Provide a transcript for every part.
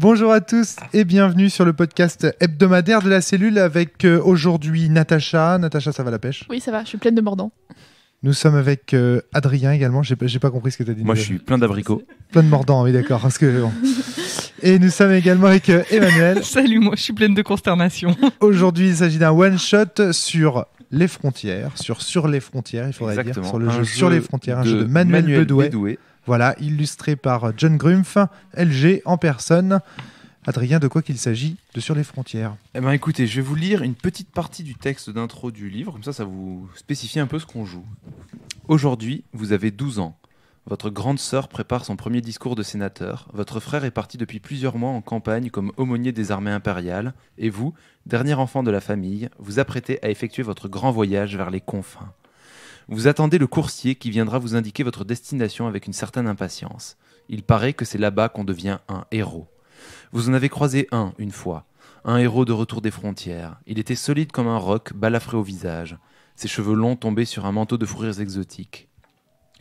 Bonjour à tous et bienvenue sur le podcast hebdomadaire de la cellule avec euh, aujourd'hui Natacha. Natacha, ça va la pêche Oui, ça va, je suis pleine de mordants. Nous sommes avec euh, Adrien également. J'ai pas, pas compris ce que tu as dit. Moi, je suis plein d'abricots. Plein de mordants, oui, d'accord. parce que, Et nous sommes également avec euh, Emmanuel. Salut, moi, je suis pleine de consternation. Aujourd'hui, il s'agit d'un one-shot sur les frontières, sur Sur les frontières, il faudrait dire, sur le jeu, Sur les frontières, un jeu de Manuel, voilà, illustré par John Grumpf, LG en personne. Adrien, de quoi qu'il s'agit de Sur les frontières Eh ben écoutez, je vais vous lire une petite partie du texte d'intro du livre, comme ça ça vous spécifie un peu ce qu'on joue. Aujourd'hui, vous avez 12 ans. Votre grande sœur prépare son premier discours de sénateur, votre frère est parti depuis plusieurs mois en campagne comme aumônier des armées impériales, et vous, dernier enfant de la famille, vous apprêtez à effectuer votre grand voyage vers les confins. Vous attendez le coursier qui viendra vous indiquer votre destination avec une certaine impatience. Il paraît que c'est là-bas qu'on devient un héros. Vous en avez croisé un une fois, un héros de retour des frontières. Il était solide comme un roc, balafré au visage. Ses cheveux longs tombaient sur un manteau de fourrures exotiques.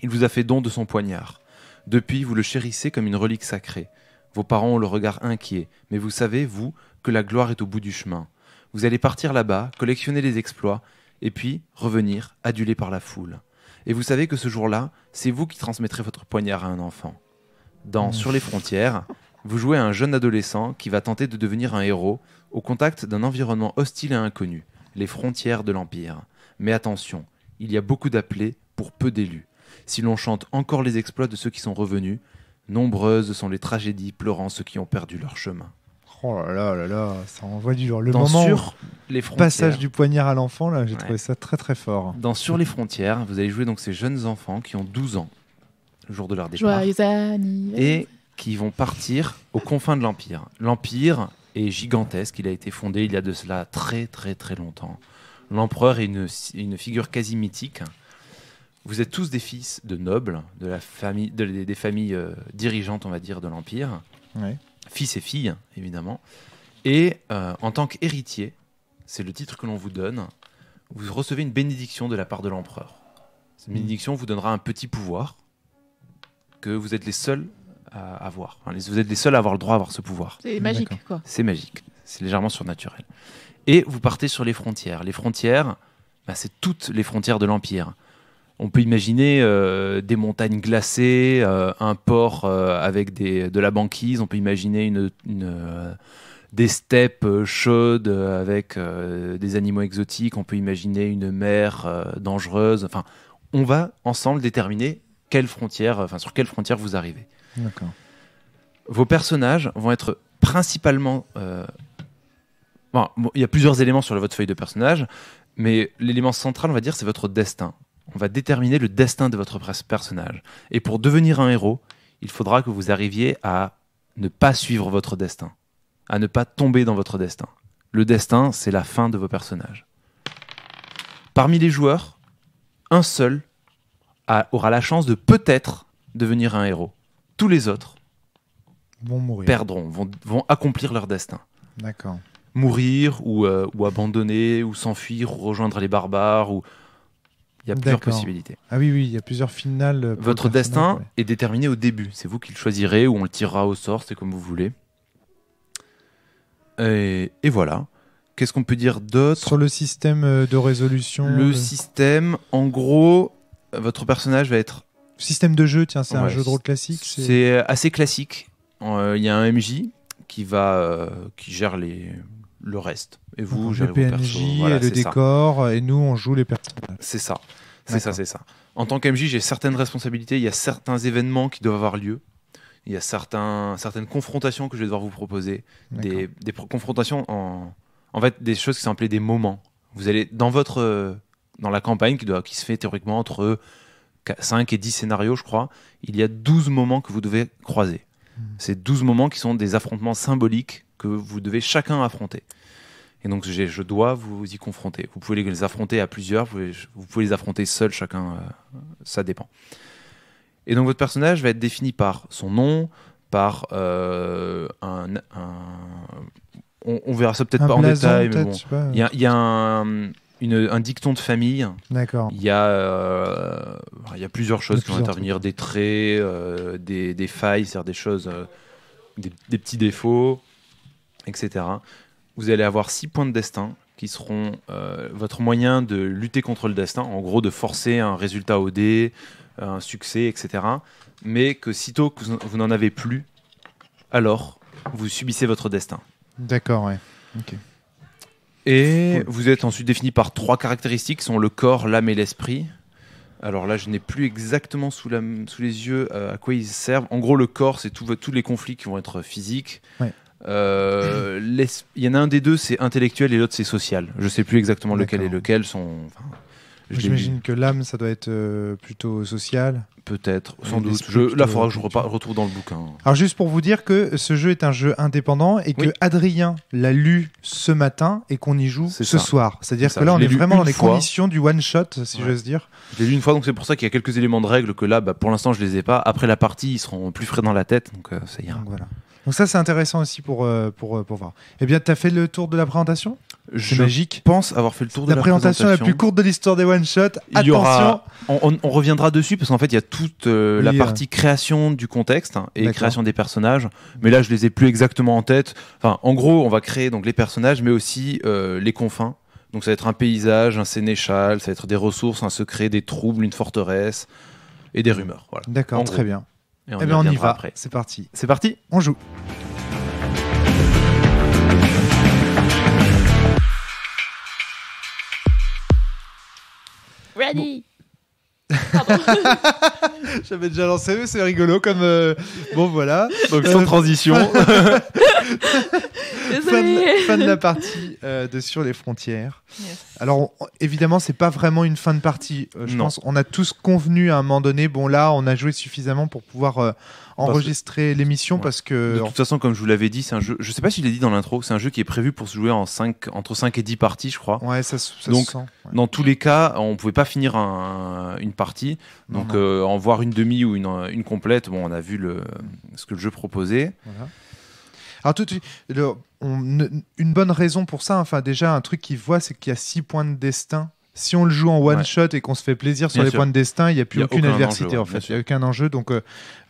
Il vous a fait don de son poignard. Depuis, vous le chérissez comme une relique sacrée. Vos parents ont le regard inquiet, mais vous savez, vous, que la gloire est au bout du chemin. Vous allez partir là-bas, collectionner les exploits, et puis revenir, adulé par la foule. Et vous savez que ce jour-là, c'est vous qui transmettrez votre poignard à un enfant. Dans mmh. Sur les frontières, vous jouez à un jeune adolescent qui va tenter de devenir un héros au contact d'un environnement hostile et inconnu, les frontières de l'Empire. Mais attention, il y a beaucoup d'appelés pour peu d'élus. Si l'on chante encore les exploits de ceux qui sont revenus, nombreuses sont les tragédies pleurant ceux qui ont perdu leur chemin. Oh là là là ça envoie du genre. Le moment sur les frontières. passage du poignard à l'enfant, là, j'ai trouvé ça très très fort. Dans Sur les frontières, vous allez jouer donc ces jeunes enfants qui ont 12 ans, le jour de leur départ. Et qui vont partir aux confins de l'Empire. L'Empire est gigantesque, il a été fondé il y a de cela très très très longtemps. L'empereur est une, figure quasi mythique. Vous êtes tous des fils de nobles, de la famille, des familles euh, dirigeantes, on va dire, de l'Empire. Ouais fils et filles, évidemment. Et euh, en tant qu'héritier, c'est le titre que l'on vous donne, vous recevez une bénédiction de la part de l'empereur. Cette mm. bénédiction vous donnera un petit pouvoir que vous êtes les seuls à avoir. vous êtes les seuls à avoir le droit à avoir ce pouvoir. C'est magique, quoi. C'est magique, c'est légèrement surnaturel. Et vous partez sur les frontières. Les frontières, bah, c'est toutes les frontières de l'Empire. On peut imaginer euh, des montagnes glacées, euh, un port euh, avec de la banquise, on peut imaginer des steppes chaudes avec des animaux exotiques, on peut imaginer une mer dangereuse. Enfin, on va ensemble déterminer quelle frontière, enfin, sur quelle frontière vous arrivez. Vos personnages vont être principalement... il y a plusieurs éléments sur votre feuille de personnage, mais l'élément central, on va dire, c'est votre destin on va déterminer le destin de votre personnage. Et pour devenir un héros, il faudra que vous arriviez à ne pas suivre votre destin, à ne pas tomber dans votre destin. Le destin, c'est la fin de vos personnages. Parmi les joueurs, un seul aura la chance de peut-être devenir un héros. Tous les autres vont mourir. perdront, vont, accomplir leur destin. D'accord. Mourir ou, euh, ou abandonner ou s'enfuir ou rejoindre les barbares ou il y a plusieurs possibilités. Ah oui, oui, il y a plusieurs finales. Euh, votre destin est déterminé au début. C'est vous qui le choisirez ou on le tirera au sort, c'est comme vous voulez. Et, voilà. Qu'est-ce qu'on peut dire d'autre Sur le système euh, de résolution. Le euh, système, en gros, votre personnage va être. Système de jeu, tiens, c'est un jeu de rôle classique. C'est assez classique. Il y a un MJ qui va, qui gère les, le reste. Et vous, le PNJ, voilà, et le décor, et nous, on joue les personnages. C'est ça. C'est ça, c'est ça. En tant qu'MJ, j'ai certaines responsabilités. Il y a certains événements qui doivent avoir lieu. Il y a certains, certaines confrontations que je vais devoir vous proposer. Des, confrontations en, en fait, des choses qui sont appelées des moments. Vous allez dans votre, dans la campagne qui doit, qui se fait théoriquement entre 5 et 10 scénarios, je crois. Il y a 12 moments que vous devez croiser. c'est hmm. Ces 12 moments qui sont des affrontements symboliques que vous devez chacun affronter. Et donc je dois vous y confronter. Vous pouvez les affronter à plusieurs, vous pouvez, les affronter seul, chacun, euh, ça dépend. Et donc votre personnage va être défini par son nom, par euh, un, on, verra ça peut-être pas en détail, mais bon, il y a, un, dicton de famille. D'accord. Il y a euh, il y a plusieurs choses qui vont intervenir, des traits, des, failles, c'est-à-dire des choses, des, des petits défauts etc. Vous allez avoir six points de destin qui seront euh, votre moyen de lutter contre le destin, en gros de forcer un résultat au dé, un succès, etc. Mais que sitôt que vous n'en avez plus, alors vous subissez votre destin. D'accord, ouais. Et vous êtes ensuite défini par trois caractéristiques, sont le corps, l'âme et l'esprit. Alors là, je n'ai plus exactement sous, les yeux euh, à quoi ils servent. En gros, le corps, c'est tous les conflits qui vont être physiques. Ouais. Euh, il y en a un des deux, c'est intellectuel et l'autre, c'est social. Je sais plus exactement lequel est lequel. Sont... J'imagine que l'âme, ça doit être euh, plutôt social. Peut-être, sans doute. là, il faudra que je euh, retrouve dans le bouquin. Alors, juste pour vous dire que ce jeu est un jeu indépendant et que Adrien l'a lu ce matin et qu'on y joue ce soir. C'est-à-dire que là, on est vraiment dans les conditions du one-shot, si je j'ose dire. Je une fois, donc c'est pour ça qu'il y a quelques éléments de règles que là, bah, pour l'instant, je les ai pas. Après la partie, ils seront plus frais dans la tête, donc ça ira. voilà. Donc ça, c'est intéressant aussi pour, euh, euh, pour, voir. Eh bien, tu as fait le tour de la présentation Je pense avoir fait le tour de la, la présentation. la plus courte de l'histoire des one shot Attention on, reviendra dessus parce qu'en fait, il y a toute euh, la partie création du contexte hein, et création des personnages. Mais là, je les ai plus exactement en tête. Enfin, en gros, on va créer donc les personnages, mais aussi les confins. Donc ça va être un paysage, un sénéchal, ça va être des ressources, un secret, des troubles, une forteresse et des rumeurs. D'accord, très bien. Et on, eh ben, on y va. Après. C'est parti. C'est parti. On joue. Ready. J'avais déjà lancé, mais c'est rigolo comme. Euh, bon, voilà. Donc, sans euh, transition. Désolé. Fin, de la partie euh, de Sur les frontières. Alors, évidemment, c'est pas vraiment une fin de partie. je pense on a tous convenu à un moment donné, bon, là, on a joué suffisamment pour pouvoir enregistrer l'émission parce que. De toute façon, comme je vous l'avais dit, c'est un jeu. Je sais pas si je dit dans l'intro, c'est un jeu qui est prévu pour se jouer en 5, entre 5 et 10 parties, je crois. Ouais, ça, se sent. dans tous les cas, on pouvait pas finir une partie. Donc, euh, en voir une demi ou une, complète, bon, on a vu le, ce que le jeu proposait. Alors, tout de une bonne raison pour ça, enfin, déjà, un truc qu'il voit, c'est qu'il y a 6 points de destin si on le joue en one shot et qu'on se fait plaisir sur les points de destin, il n'y a plus aucune adversité en fait. Il n'y a aucun enjeu. Donc euh,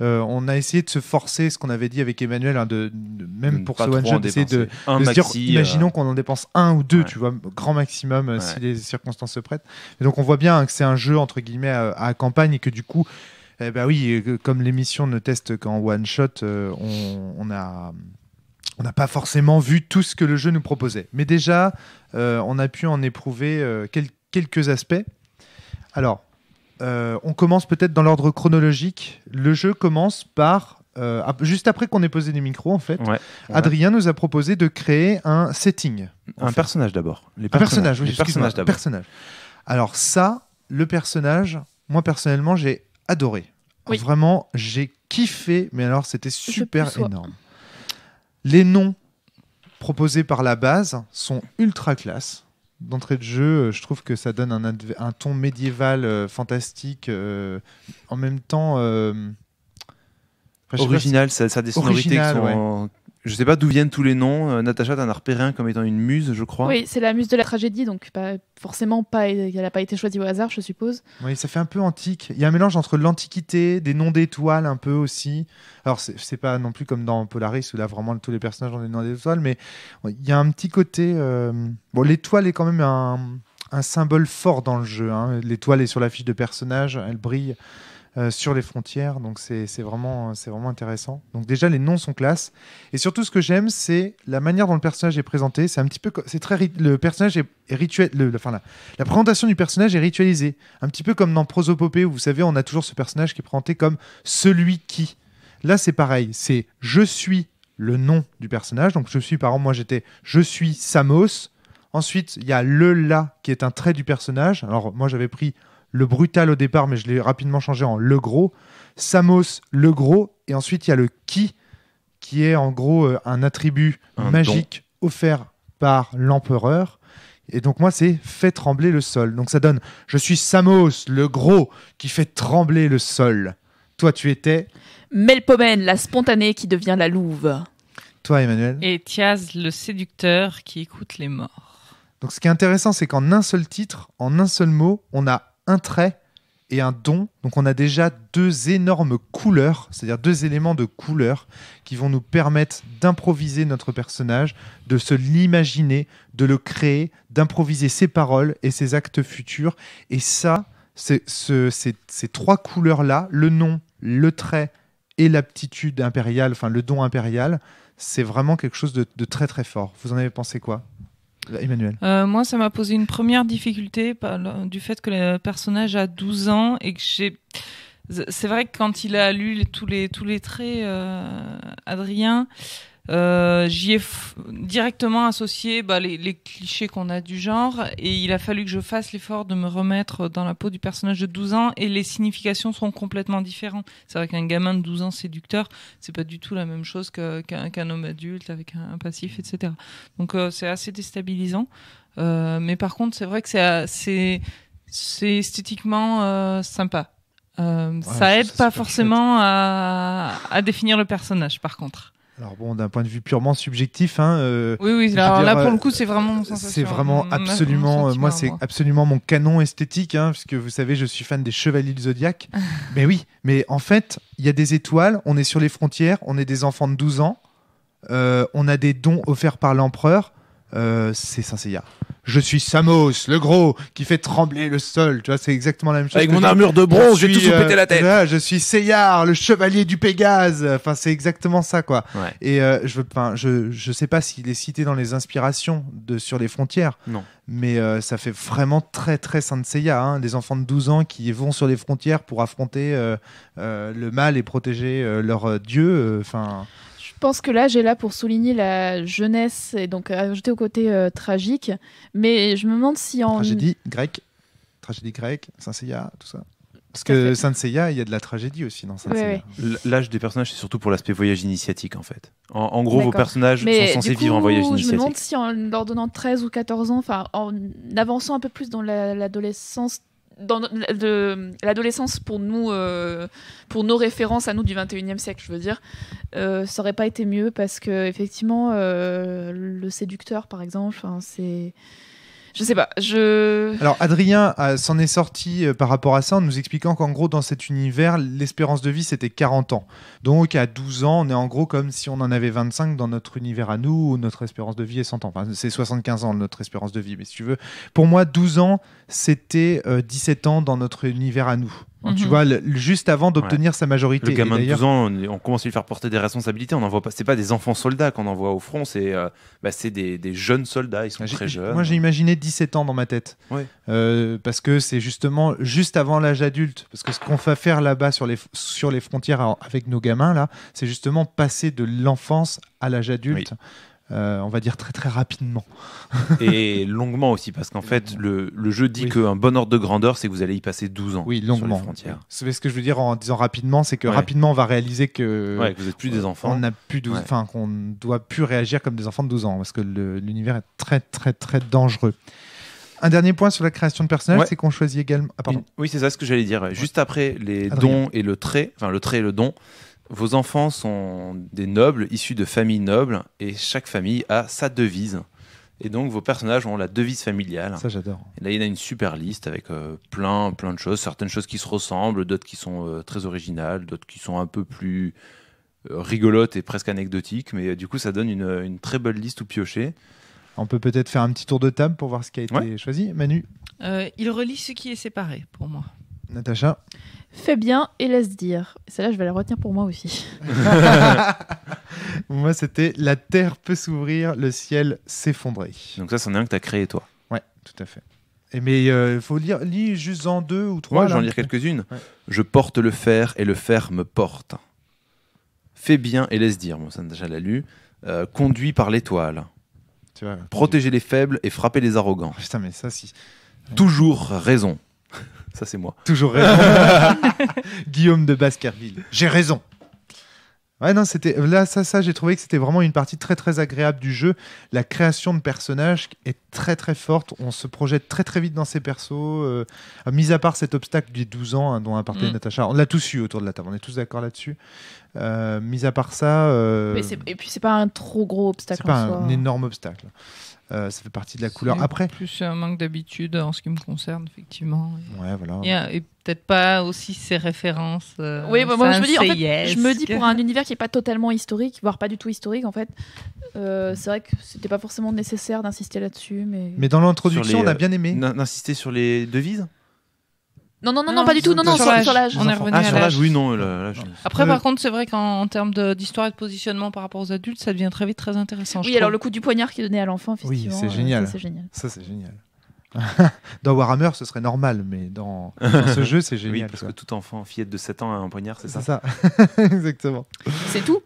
euh, on a essayé de se forcer, ce qu'on avait dit avec Emmanuel, hein, de, même pour ce one shot, de, se dire, euh, imaginons qu'on en dépense un ou deux, tu vois, grand maximum si les circonstances se prêtent. Et donc on voit bien hein, que c'est un jeu entre guillemets à, campagne et que du coup. Eh ben oui, comme l'émission ne teste qu'en one shot, on, a on n'a pas forcément vu tout ce que le jeu nous proposait. Mais déjà, on a pu en éprouver quelques quelques aspects. Alors, euh, on commence peut-être dans l'ordre chronologique. Le jeu commence par, euh, juste après qu'on ait posé des micros, en fait, Adrien nous a proposé de créer un setting. Un personnage d'abord. Les personnages, oui, personnage d'abord. Alors ça, le personnage, moi personnellement, j'ai adoré. Vraiment, j'ai kiffé, mais alors c'était super énorme. Les noms proposés par la base sont ultra classe d'entrée de jeu, euh, je trouve que ça donne un, ton médiéval euh, fantastique, euh, en même temps. original, ça, a des sonorités qui sont, je ne sais pas d'où viennent tous les noms. Natasha euh, Natacha, t'en as repéré un comme étant une muse, je crois. Oui, c'est la muse de la tragédie, donc pas, forcément, pas, elle n'a pas été choisie au hasard, je suppose. Oui, ça fait un peu antique. Il y a un mélange entre l'antiquité, des noms d'étoiles un peu aussi. Alors, c'est pas non plus comme dans Polaris où là, vraiment, tous les personnages ont des noms d'étoiles, mais il y a un petit côté. Euh, bon, l'étoile est quand même un, symbole fort dans le jeu. Hein. L'étoile est sur la fiche de personnage, elle brille. Euh, sur les frontières. Donc c'est vraiment, vraiment intéressant. Donc déjà, les noms sont classe. Et surtout, ce que j'aime, c'est la manière dont le personnage est présenté. C'est un petit peu. c'est très Le personnage est, rituel. la, la, présentation du personnage est ritualisée. Un petit peu comme dans Prosopopée, où vous savez, on a toujours ce personnage qui est présenté comme celui qui. Là, c'est pareil. C'est je suis le nom du personnage. Donc je suis, par exemple, moi j'étais je suis Samos. Ensuite, il y a le là qui est un trait du personnage. Alors moi j'avais pris le brutal au départ, mais je l'ai rapidement changé en le gros. Samos, le gros. Et ensuite, il y a le qui qui est en gros euh, un attribut magique offert par l'empereur. Et donc moi, c'est fait trembler le sol. Donc ça donne, je suis Samos, le gros, qui fait trembler le sol. Toi, tu étais... Melpomène la spontanée qui devient la louve. Toi, Emmanuel. Et Thias le séducteur qui écoute les morts. Donc ce qui est intéressant, c'est qu'en un seul titre, en un seul mot, on a un trait et un don. Donc on a déjà deux énormes couleurs, c'est-à-dire deux éléments de couleur qui vont nous permettre d'improviser notre personnage, de se l'imaginer, de le créer, d'improviser ses paroles et ses actes futurs. Et ça, c'est, ce, ces, trois couleurs-là, le nom, le trait et l'aptitude impériale, enfin le don impérial, c'est vraiment quelque chose de très très fort. Vous en avez pensé quoi Emmanuel euh, Moi, ça m'a posé une première difficulté du fait que le personnage a 12 ans et que j'ai. C'est vrai que quand il a lu tous, les, traits, euh, Adrien, euh, J'y ai directement associé bah, les, les, clichés qu'on a du genre et il a fallu que je fasse l'effort de me remettre dans la peau du personnage de 12 ans et les significations seront complètement différentes. C'est vrai qu'un gamin de 12 ans séducteur, c'est pas du tout la même chose qu'un homme adulte avec un, passif, etc. Donc euh, c'est assez déstabilisant. Euh, mais par contre, c'est vrai que c'est euh, c'est esthétiquement euh, sympa. ça aide pas forcément à, à définir le personnage, par contre. Alors bon, d'un point de vue purement subjectif, hein, euh, oui, oui, là, pour le euh, coup, c'est vraiment, c'est vraiment absolument, euh, moi, c'est absolument mon canon esthétique, hein, puisque vous savez, je suis fan des Chevaliers du Zodiaque. mais oui, mais en fait, il y a des étoiles, on est sur les frontières, on est des enfants de 12 ans, on a des dons offerts par l'empereur, c'est Saint Seiya je suis Samos, le gros, qui fait trembler le sol. Tu vois, c'est exactement la même chose. Avec mon armure de bronze, j'ai tout euh, la tête. je suis Seyar, le chevalier du Pégase. Enfin, c'est exactement ça, quoi. Et euh, je, enfin, je, je sais pas s'il est cité dans les inspirations de sur les frontières. Non. Mais euh, ça fait vraiment très très Saint Seiya, hein, Des enfants de 12 ans qui vont sur les frontières pour affronter euh, le mal et protéger leur dieu. Enfin. Je pense que là, j'ai là pour souligner la jeunesse et donc ajouter au côté euh, tragique. Mais je me demande si en. Tragédie grecque, tragédie grecque, Saint-Seiya, tout ça. Parce que Saint-Seiya, il y a de la tragédie aussi dans Saint-Seiya. L'âge des personnages, c'est surtout pour l'aspect voyage initiatique en fait. En, gros, vos personnages sont censés vivre un voyage initiatique. Je me demande si en leur donnant 13 ou 14 ans, enfin en avançant un peu plus dans l'adolescence, l'adolescence pour nous euh, pour nos références à nous du 21e siècle je veux dire euh, ça aurait pas été mieux parce que effectivement euh, le séducteur par exemple c'est je sais pas. Je... Alors, Adrien euh, s'en est sorti euh, par rapport à ça en nous expliquant qu'en gros, dans cet univers, l'espérance de vie, c'était 40 ans. Donc, à 12 ans, on est en gros comme si on en avait 25 dans notre univers à nous, où notre espérance de vie est 100 ans. Enfin, c'est 75 ans, notre espérance de vie, mais si tu veux. Pour moi, 12 ans, c'était 17 euh, ans dans notre univers à nous. Tu mhm. vois, juste avant d'obtenir sa majorité. Le gamin de 12 ans, on, commence à lui faire porter des responsabilités. On n'envoie pas, c'est pas des enfants soldats qu'on envoie au front, c'est euh, bah, des, jeunes soldats. Ils sont très jeunes. Moi, j'ai imaginé 17 ans dans ma tête, euh, parce que c'est justement juste avant l'âge adulte. Parce que ce qu'on fait faire là-bas sur les sur les frontières avec nos gamins là, c'est justement passer de l'enfance à l'âge adulte. Euh, on va dire très très rapidement. Et longuement aussi, parce qu'en fait, le, le, jeu dit qu'un bon ordre de grandeur, c'est que vous allez y passer 12 ans. Oui, longuement. C'est ce que je veux dire en disant rapidement, c'est que rapidement, on va réaliser que, vous êtes plus des enfants. On a plus 12, enfin, qu'on doit plus réagir comme des enfants de 12 ans, parce que l'univers est très très très dangereux. Un dernier point sur la création de personnages, c'est qu'on choisit également. Ah, oui, c'est ça ce que j'allais dire. Juste après les dons et le trait, enfin le trait et le don, vos enfants sont des nobles, issus de familles nobles, et chaque famille a sa devise. Et donc vos personnages ont la devise familiale. Ça j'adore. là il y a une super liste avec euh, plein plein de choses, certaines choses qui se ressemblent, d'autres qui sont euh, très originales, d'autres qui sont un peu plus euh, rigolotes et presque anecdotiques, mais du coup ça donne une, très belle liste où piocher. On peut peut-être faire un petit tour de table pour voir ce qui a été choisi. Manu Il relie ce qui est séparé pour moi. Natacha Fais bien et laisse dire. Celle-là, je vais la retenir pour moi aussi. moi, c'était La terre peut s'ouvrir, le ciel s'effondrer. Donc, ça, c'en est un que tu as créé, toi. Ouais, tout à fait. Et mais il euh, faut lire, juste en deux ou trois. Moi, j'en lire quelques-unes. Je porte le fer et le fer me porte. Fais bien et laisse dire. bon, ça, déjà l'a lu. Euh, conduit par l'étoile. Protéger les faibles et frapper les arrogants. Ah, putain, mais ça, si. Toujours raison. Ça, c'est moi. Toujours raison. Guillaume de Baskerville. J'ai raison. Ouais, non, c'était là, ça, ça, j'ai trouvé que c'était vraiment une partie très, très agréable du jeu. La création de personnages est très, très forte. On se projette très, très vite dans ces persos. Euh, mis à part cet obstacle des 12 ans hein, dont a parlé mm. Natacha, on l'a tous eu autour de la table, on est tous d'accord là-dessus. Euh, mis à part ça. Euh, et puis, c'est pas un trop gros obstacle. C'est pas un énorme obstacle. Euh, ça fait partie de la couleur. Après. Plus un manque d'habitude en ce qui me concerne, effectivement. Ouais, voilà. Et, euh, peut-être pas aussi ses références. Euh, oui, bah, moi je me dis, je me dis pour un univers qui est pas totalement historique, voire pas du tout historique, en fait, c'est vrai que c'était pas forcément nécessaire d'insister là-dessus, mais. Mais dans l'introduction, on a bien aimé. D'insister sur les devises. Non, non, non, non, pas du tout. Non, non, sur l'âge. sur l'âge, ah, oui, non. Après, par contre, c'est vrai qu'en termes d'histoire et de positionnement par rapport aux adultes, ça devient très vite très intéressant. Oui, alors le coup du poignard qui est donné à l'enfant, Oui, c'est euh, génial. Ça, c'est génial. dans Warhammer, ce serait normal, mais dans, ce jeu, c'est génial. Oui, parce que tout enfant fillette de 7 ans a un poignard, c'est ça ça, exactement. C'est tout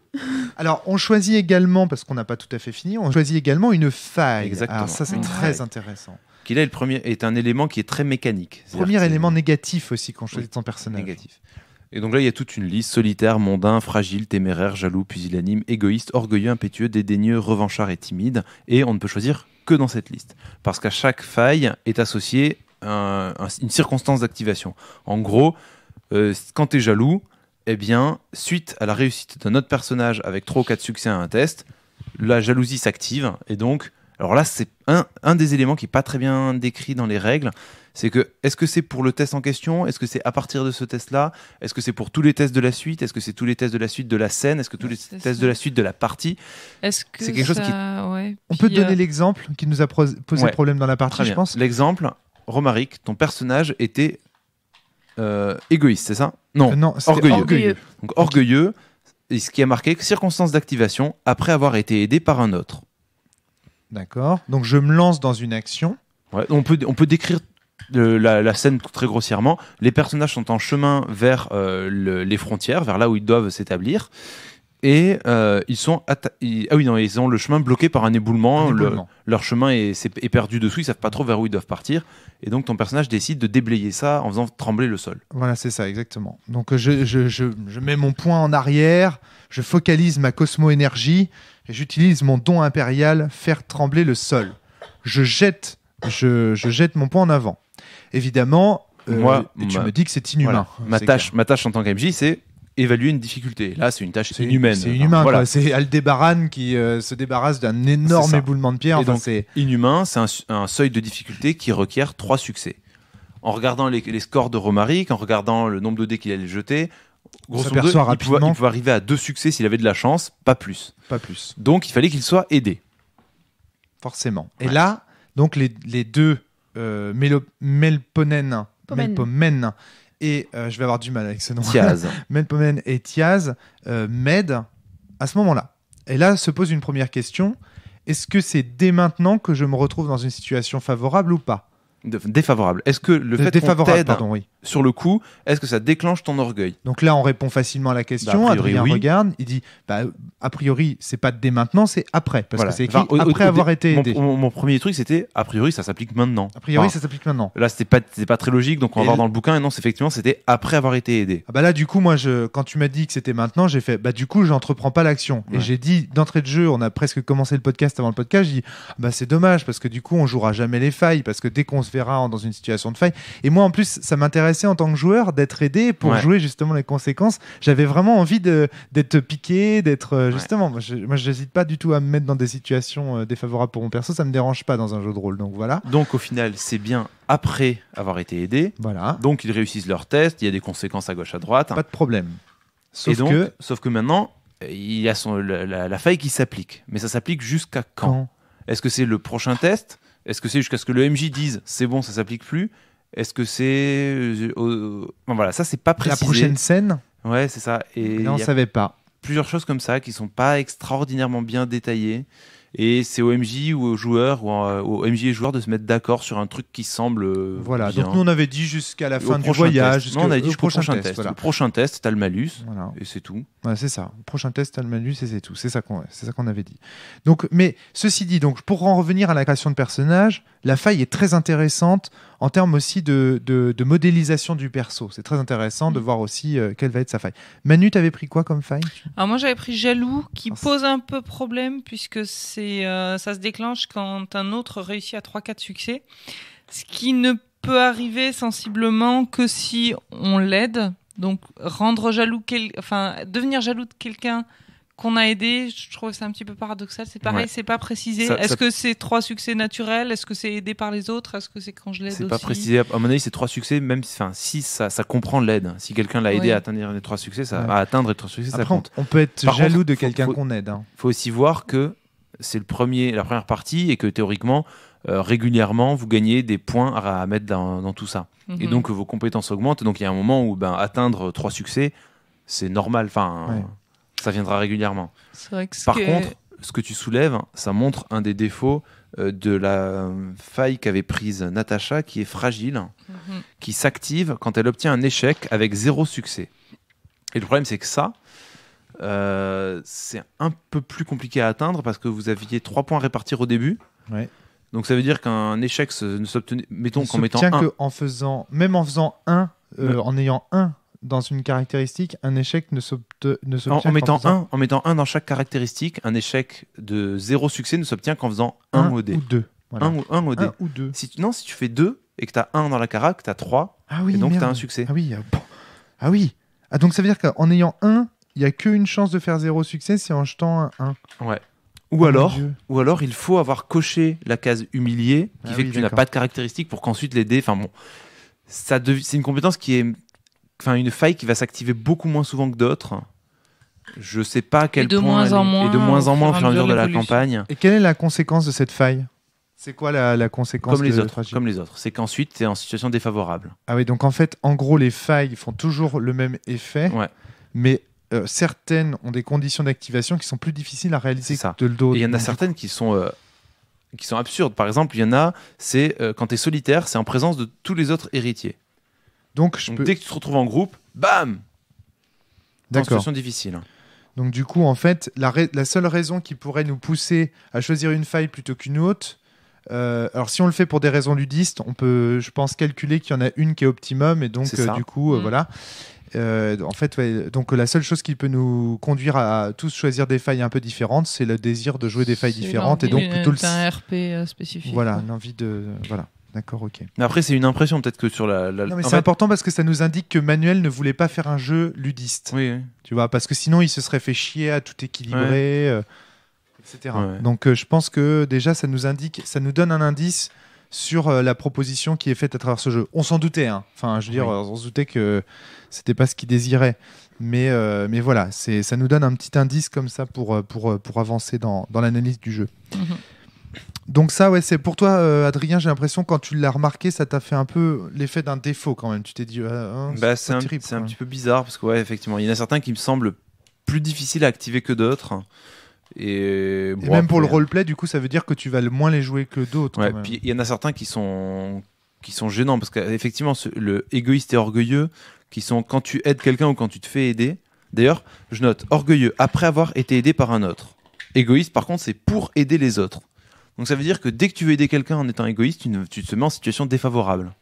Alors, on choisit également, parce qu'on n'a pas tout à fait fini, on choisit également une faille. Exactement. ça, c'est très intéressant qui est, le premier, est un élément qui est très mécanique. Premier élément négatif aussi quand on choisit son personnage. Négatif. Et donc là, il y a toute une liste solitaire, mondain, fragile, téméraire, jaloux, pusillanime, égoïste, orgueilleux, impétueux, dédaigneux, revanchard et timide. Et on ne peut choisir que dans cette liste. Parce qu'à chaque faille est associée une circonstance d'activation. En gros, euh, quand tu es jaloux, eh bien, suite à la réussite d'un autre personnage avec 3 ou 4 succès à un test, la jalousie s'active et donc alors là, c'est un, des éléments qui n'est pas très bien décrit dans les règles. C'est que, est-ce que c'est pour le test en question Est-ce que c'est à partir de ce test-là Est-ce que c'est pour tous les tests de la suite Est-ce que c'est tous les tests de la suite de la scène Est-ce que tous les tests de la suite de la partie Est-ce que c'est quelque chose qui. On peut donner euh, l'exemple qui nous a posé problème dans la partie, je pense. L'exemple, Romaric, ton personnage était euh, égoïste, c'est ça Non, euh, non orgueilleux. orgueilleux. Donc orgueilleux, ce qui a marqué circonstance d'activation après avoir été aidé par un autre. D'accord. Donc je me lance dans une action. on, peut, on peut décrire euh, la, scène très grossièrement. Les personnages sont en chemin vers euh, les frontières, vers là où ils doivent s'établir. Et euh, ils sont ah oui non ils ont le chemin bloqué par un éboulement, leur chemin est, perdu dessous ils savent pas trop vers où ils doivent partir et donc ton personnage décide de déblayer ça en faisant trembler le sol voilà c'est ça exactement donc je, je, mets mon point en arrière je focalise ma cosmo énergie j'utilise mon don impérial, faire trembler le sol. Je jette, je, jette mon poing en avant. Évidemment, euh, Moi, tu me dis que c'est inhumain. Ma, tâche, ma tâche en tant qu'MJ, c'est évaluer une difficulté. Là, c'est une tâche inhumaine. C'est inhumain. C'est Aldébaran qui euh, se débarrasse d'un énorme éboulement de pierre. c'est inhumain. C'est un, seuil de difficulté qui requiert trois succès. En regardant les, les scores de Romaric, en regardant le nombre de dés qu'il allait jeter, Grosso modo, il, pouvait, arriver à deux succès s'il avait de la chance, pas plus. Pas plus. Donc il fallait qu'il soit aidé. Forcément. Et là, donc les, les deux euh, Melponen, et euh, je vais avoir du mal avec ce nom. Thiaz. et euh, m'aident à ce moment-là. Et là se pose une première question. Est-ce que c'est dès maintenant que je me retrouve dans une situation favorable ou pas défavorable. Est-ce que le fait qu'on t'aide pardon, sur le coup, est-ce que ça déclenche ton orgueil Donc là, on répond facilement à la question. Bah, Adrien regarde, il dit bah, a priori, c'est pas dès maintenant, c'est après, parce que c'est écrit après avoir été aidé. Mon, premier truc, c'était a priori, ça s'applique maintenant. A priori, ça s'applique maintenant. Là, c'était pas, pas très logique, donc on va voir dans le bouquin. Et non, effectivement, c'était après avoir été aidé. Ah bah là, du coup, moi, quand tu m'as dit que c'était maintenant, j'ai fait bah du coup, j'entreprends pas l'action. Et j'ai dit d'entrée de jeu, on a presque commencé le podcast avant le podcast, j'ai dit ah bah c'est dommage parce que du coup, on jouera jamais les failles parce que dès qu'on verra dans une situation de faille. Et moi, en plus, ça m'intéressait en tant que joueur d'être aidé pour jouer justement les conséquences. J'avais vraiment envie d'être piqué, d'être euh, justement. Moi, j'hésite pas du tout à me mettre dans des situations euh, défavorables pour mon perso. Ça me dérange pas dans un jeu de rôle. Donc voilà. Donc au final, c'est bien après avoir été aidé. Voilà. Donc ils réussissent leur test. Il y a des conséquences à gauche, à droite. Hein. Pas de problème. Sauf donc, que, sauf que maintenant, il y a son, la, faille qui s'applique. Mais ça s'applique jusqu'à quand Est-ce que c'est le prochain test est-ce que c'est jusqu'à ce que le MJ dise c'est bon, ça s'applique plus Est-ce que c'est. Bon, euh, voilà, ça c'est pas précis La prochaine scène Ouais, c'est ça. Et, on savait pas. Plusieurs choses comme ça qui sont pas extraordinairement bien détaillées et c'est au MJ ou aux joueurs ou au MJ et joueurs de se mettre d'accord sur un truc qui semble euh, voilà donc nous on avait dit jusqu'à la fin du voyage jusqu'au prochain, prochain, test, test le prochain test t'as le malus et c'est tout voilà, c'est ça prochain test t'as le malus et c'est tout c'est ça qu'on c'est ça qu'on avait dit donc mais ceci dit donc pour en revenir à la création de personnages la faille est très intéressante en termes aussi de, modélisation du perso. C'est très intéressant de mm. voir aussi euh, quelle va être sa faille. Manu, tu avais pris quoi comme faille Alors moi j'avais pris jaloux qui ah, pose un peu problème puisque c'est euh, ça se déclenche quand un autre réussit à 3-4 succès, ce qui ne peut arriver sensiblement que si on l'aide. Donc rendre jaloux, enfin devenir jaloux de quelqu'un qu'on a aidé, je trouve c'est un petit peu paradoxal. C'est pareil, c'est pas précisé. Est-ce que c'est trois succès naturels Est-ce que c'est aidé par les autres Est-ce que c'est quand je l'aide C'est pas précisé. À mon avis, c'est trois succès, même si, si ça, comprend l'aide. Si quelqu'un l'a aidé à atteindre les trois succès, ça, va atteindre les trois succès, ça compte. On peut être jaloux de quelqu'un qu'on aide. Il hein. faut aussi voir que c'est le premier, la première partie et que théoriquement, euh, régulièrement, vous gagnez des points à, mettre dans, tout ça. Et mhm. donc, vos compétences augmentent. Donc, il y a un moment où ben, atteindre trois succès, c'est normal. Enfin ça viendra régulièrement. Par contre, ce que tu soulèves, ça montre un des défauts euh, de la faille qu'avait prise Natacha, qui est fragile, mhm. qui s'active quand elle obtient un échec avec zéro succès. Et le problème, c'est que ça, euh, c'est un peu plus compliqué à atteindre parce que vous aviez trois points à répartir au début. Donc ça veut dire qu'un échec ne s'obtenait, mettons qu'en mettant un. que en faisant, même en faisant un, euh, en ayant un dans une caractéristique, un échec ne s'obtient pas en mettant 1 un, en mettant un dans chaque caractéristique, un échec de zéro succès ne s'obtient qu'en faisant un, Ou deux. Un, ou, un au ou deux. Si non, si tu fais deux et que tu as un dans la carac, tu as trois. Ah et donc tu as un succès. Ah oui. Ah, ah oui. Ah donc ça veut dire qu'en ayant un, il y a qu'une chance de faire zéro succès, c'est en jetant un 1. Ouais. Oh ou alors, ou alors il faut avoir coché la case humiliée, qui ah fait que tu n'as pas de caractéristiques pour qu'ensuite les dés. Enfin bon, ça c'est une compétence qui est une faille qui va s'activer beaucoup moins souvent que d'autres. Je sais pas à quel de point moins en moins, et de moins en moins au fur et à mesure de la campagne, Et quelle est la conséquence de cette faille C'est quoi la, conséquence comme les autres. Comme les autres, c'est qu'ensuite tu es en situation défavorable. Ah oui, donc en fait, en gros, les failles font toujours le même effet, Ouais. mais euh, certaines ont des conditions d'activation qui sont plus difficiles à réaliser ça. que d'autres. il y en a certaines qui sont euh, qui sont absurdes. Par exemple, il y en a, c'est euh, quand quand es solitaire, c'est en présence de tous les autres héritiers. Donc, je dès que tu te retrouves en groupe, bam D'accord. Situation difficile. Donc du coup, en fait, la, seule raison qui pourrait nous pousser à choisir une faille plutôt qu'une autre, euh, alors si on le fait pour des raisons ludistes, on peut, je pense, calculer qu'il y en a une qui est optimum et donc euh, du coup, euh, mm. voilà. en fait, donc la seule chose qui peut nous conduire à, tous choisir des failles un peu différentes, c'est le désir de jouer des failles différentes et donc plutôt le un RP spécifique. Voilà, l'envie de voilà. D'accord, ok. après, c'est une impression, peut-être que sur la. Non, mais c'est important parce que ça nous indique que Manuel ne voulait pas faire un jeu ludiste. Oui. Tu vois, parce que sinon, il se serait fait chier à tout équilibrer, euh, etc. Donc, euh, je pense que déjà, ça nous indique, ça nous donne un indice sur euh, la proposition qui est faite à travers ce jeu. On s'en doutait, hein. Enfin, je veux dire, on se doutait que c'était pas ce qu'il désirait. Mais, mais voilà, ça nous donne un petit indice comme ça pour, pour, pour avancer dans, dans l'analyse du jeu. Mhm. Donc ça, ouais, c'est pour toi, euh, Adrien. J'ai l'impression quand tu l'as remarqué, ça t'a fait un peu l'effet d'un défaut quand même. Tu t'es dit, ah, hein, bah, c'est un, petit peu bizarre parce que ouais, effectivement, il y en a certains qui me semblent plus difficiles à activer que d'autres. Et, même pour le roleplay, du coup, ça veut dire que tu vas le moins les jouer que d'autres. il y en a certains qui sont qui sont gênants parce qu'effectivement le égoïste et orgueilleux qui sont quand tu aides quelqu'un ou quand tu te fais aider d'ailleurs je note orgueilleux après avoir été aidé par un autre égoïste par contre c'est pour aider les autres donc ça veut dire que dès que tu veux aider quelqu'un en étant égoïste, tu, te mets en situation défavorable.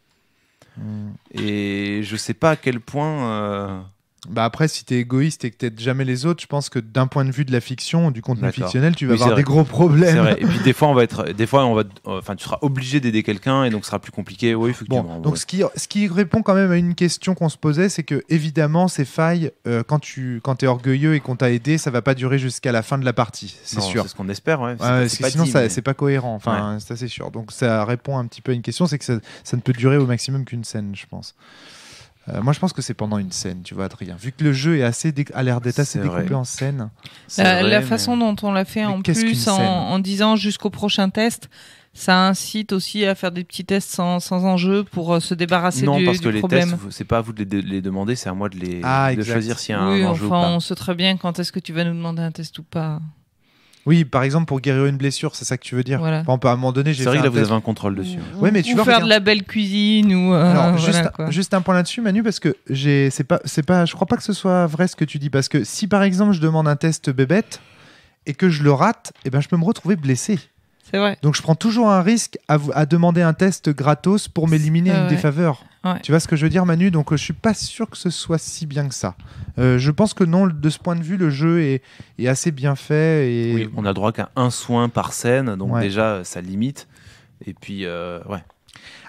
Hmm. Et je sais pas à quel point. Euh, bah après, si t'es égoïste et que t'aides jamais les autres, je pense que d'un point de vue de la fiction, du contenu fictionnel, tu vas avoir des gros problèmes. Vrai. Et puis des fois, on va être, des fois, on va, enfin, tu seras obligé d'aider quelqu'un et donc ce sera plus compliqué. Oui, effectivement. bon, donc ce qui, ce qui répond quand même à une question qu'on se posait, c'est que évidemment, ces failles, euh, quand tu, quand t'es orgueilleux et qu'on t'a aidé, ça va pas durer jusqu'à la fin de la partie, c'est sûr. C'est ce qu'on espère, sinon, c'est pas cohérent. Enfin, ça c'est sûr. Donc ça répond un petit peu à une question, c'est que ça ne peut durer au maximum qu'une scène, je pense. Euh, moi, je pense que c'est pendant une scène, tu vois, Adrien. Vu que le jeu est assez a l'air d'être assez découpé en scène. la façon dont on l'a fait en plus, en, en, disant jusqu'au prochain test, ça incite aussi à faire des petits tests sans, sans enjeu pour euh, se débarrasser non, parce que les tests, c'est pas à vous de les, demander, c'est à moi de les ah, choisir s'il y a oui, un enjeu enfin, ou on sait très bien quand est-ce que tu vas nous demander un test ou pas. Oui, par exemple, pour guérir une blessure, c'est ça que tu veux dire voilà. à moment donné, j'ai C'est là, vous avez un contrôle dessus. Hein. Ou, mais tu vas faire de la belle cuisine ou. Euh, juste, un, point là-dessus, Manu, parce que j'ai, c'est pas, c'est pas, je crois pas que ce soit vrai ce que tu dis. Parce que si par exemple, je demande un test bébête et que je le rate, eh ben, je peux me retrouver blessé. C'est vrai. Donc, je prends toujours un risque à, à demander un test gratos pour m'éliminer une défaveur. Tu vois ce que je veux dire, Manu Donc, euh, je suis pas sûr que ce soit si bien que ça. Euh, je pense que non, de ce point de vue, le jeu est, assez bien fait. Et... Oui, on a droit qu'à un soin par scène, donc déjà, ça limite. Et puis, euh, ouais.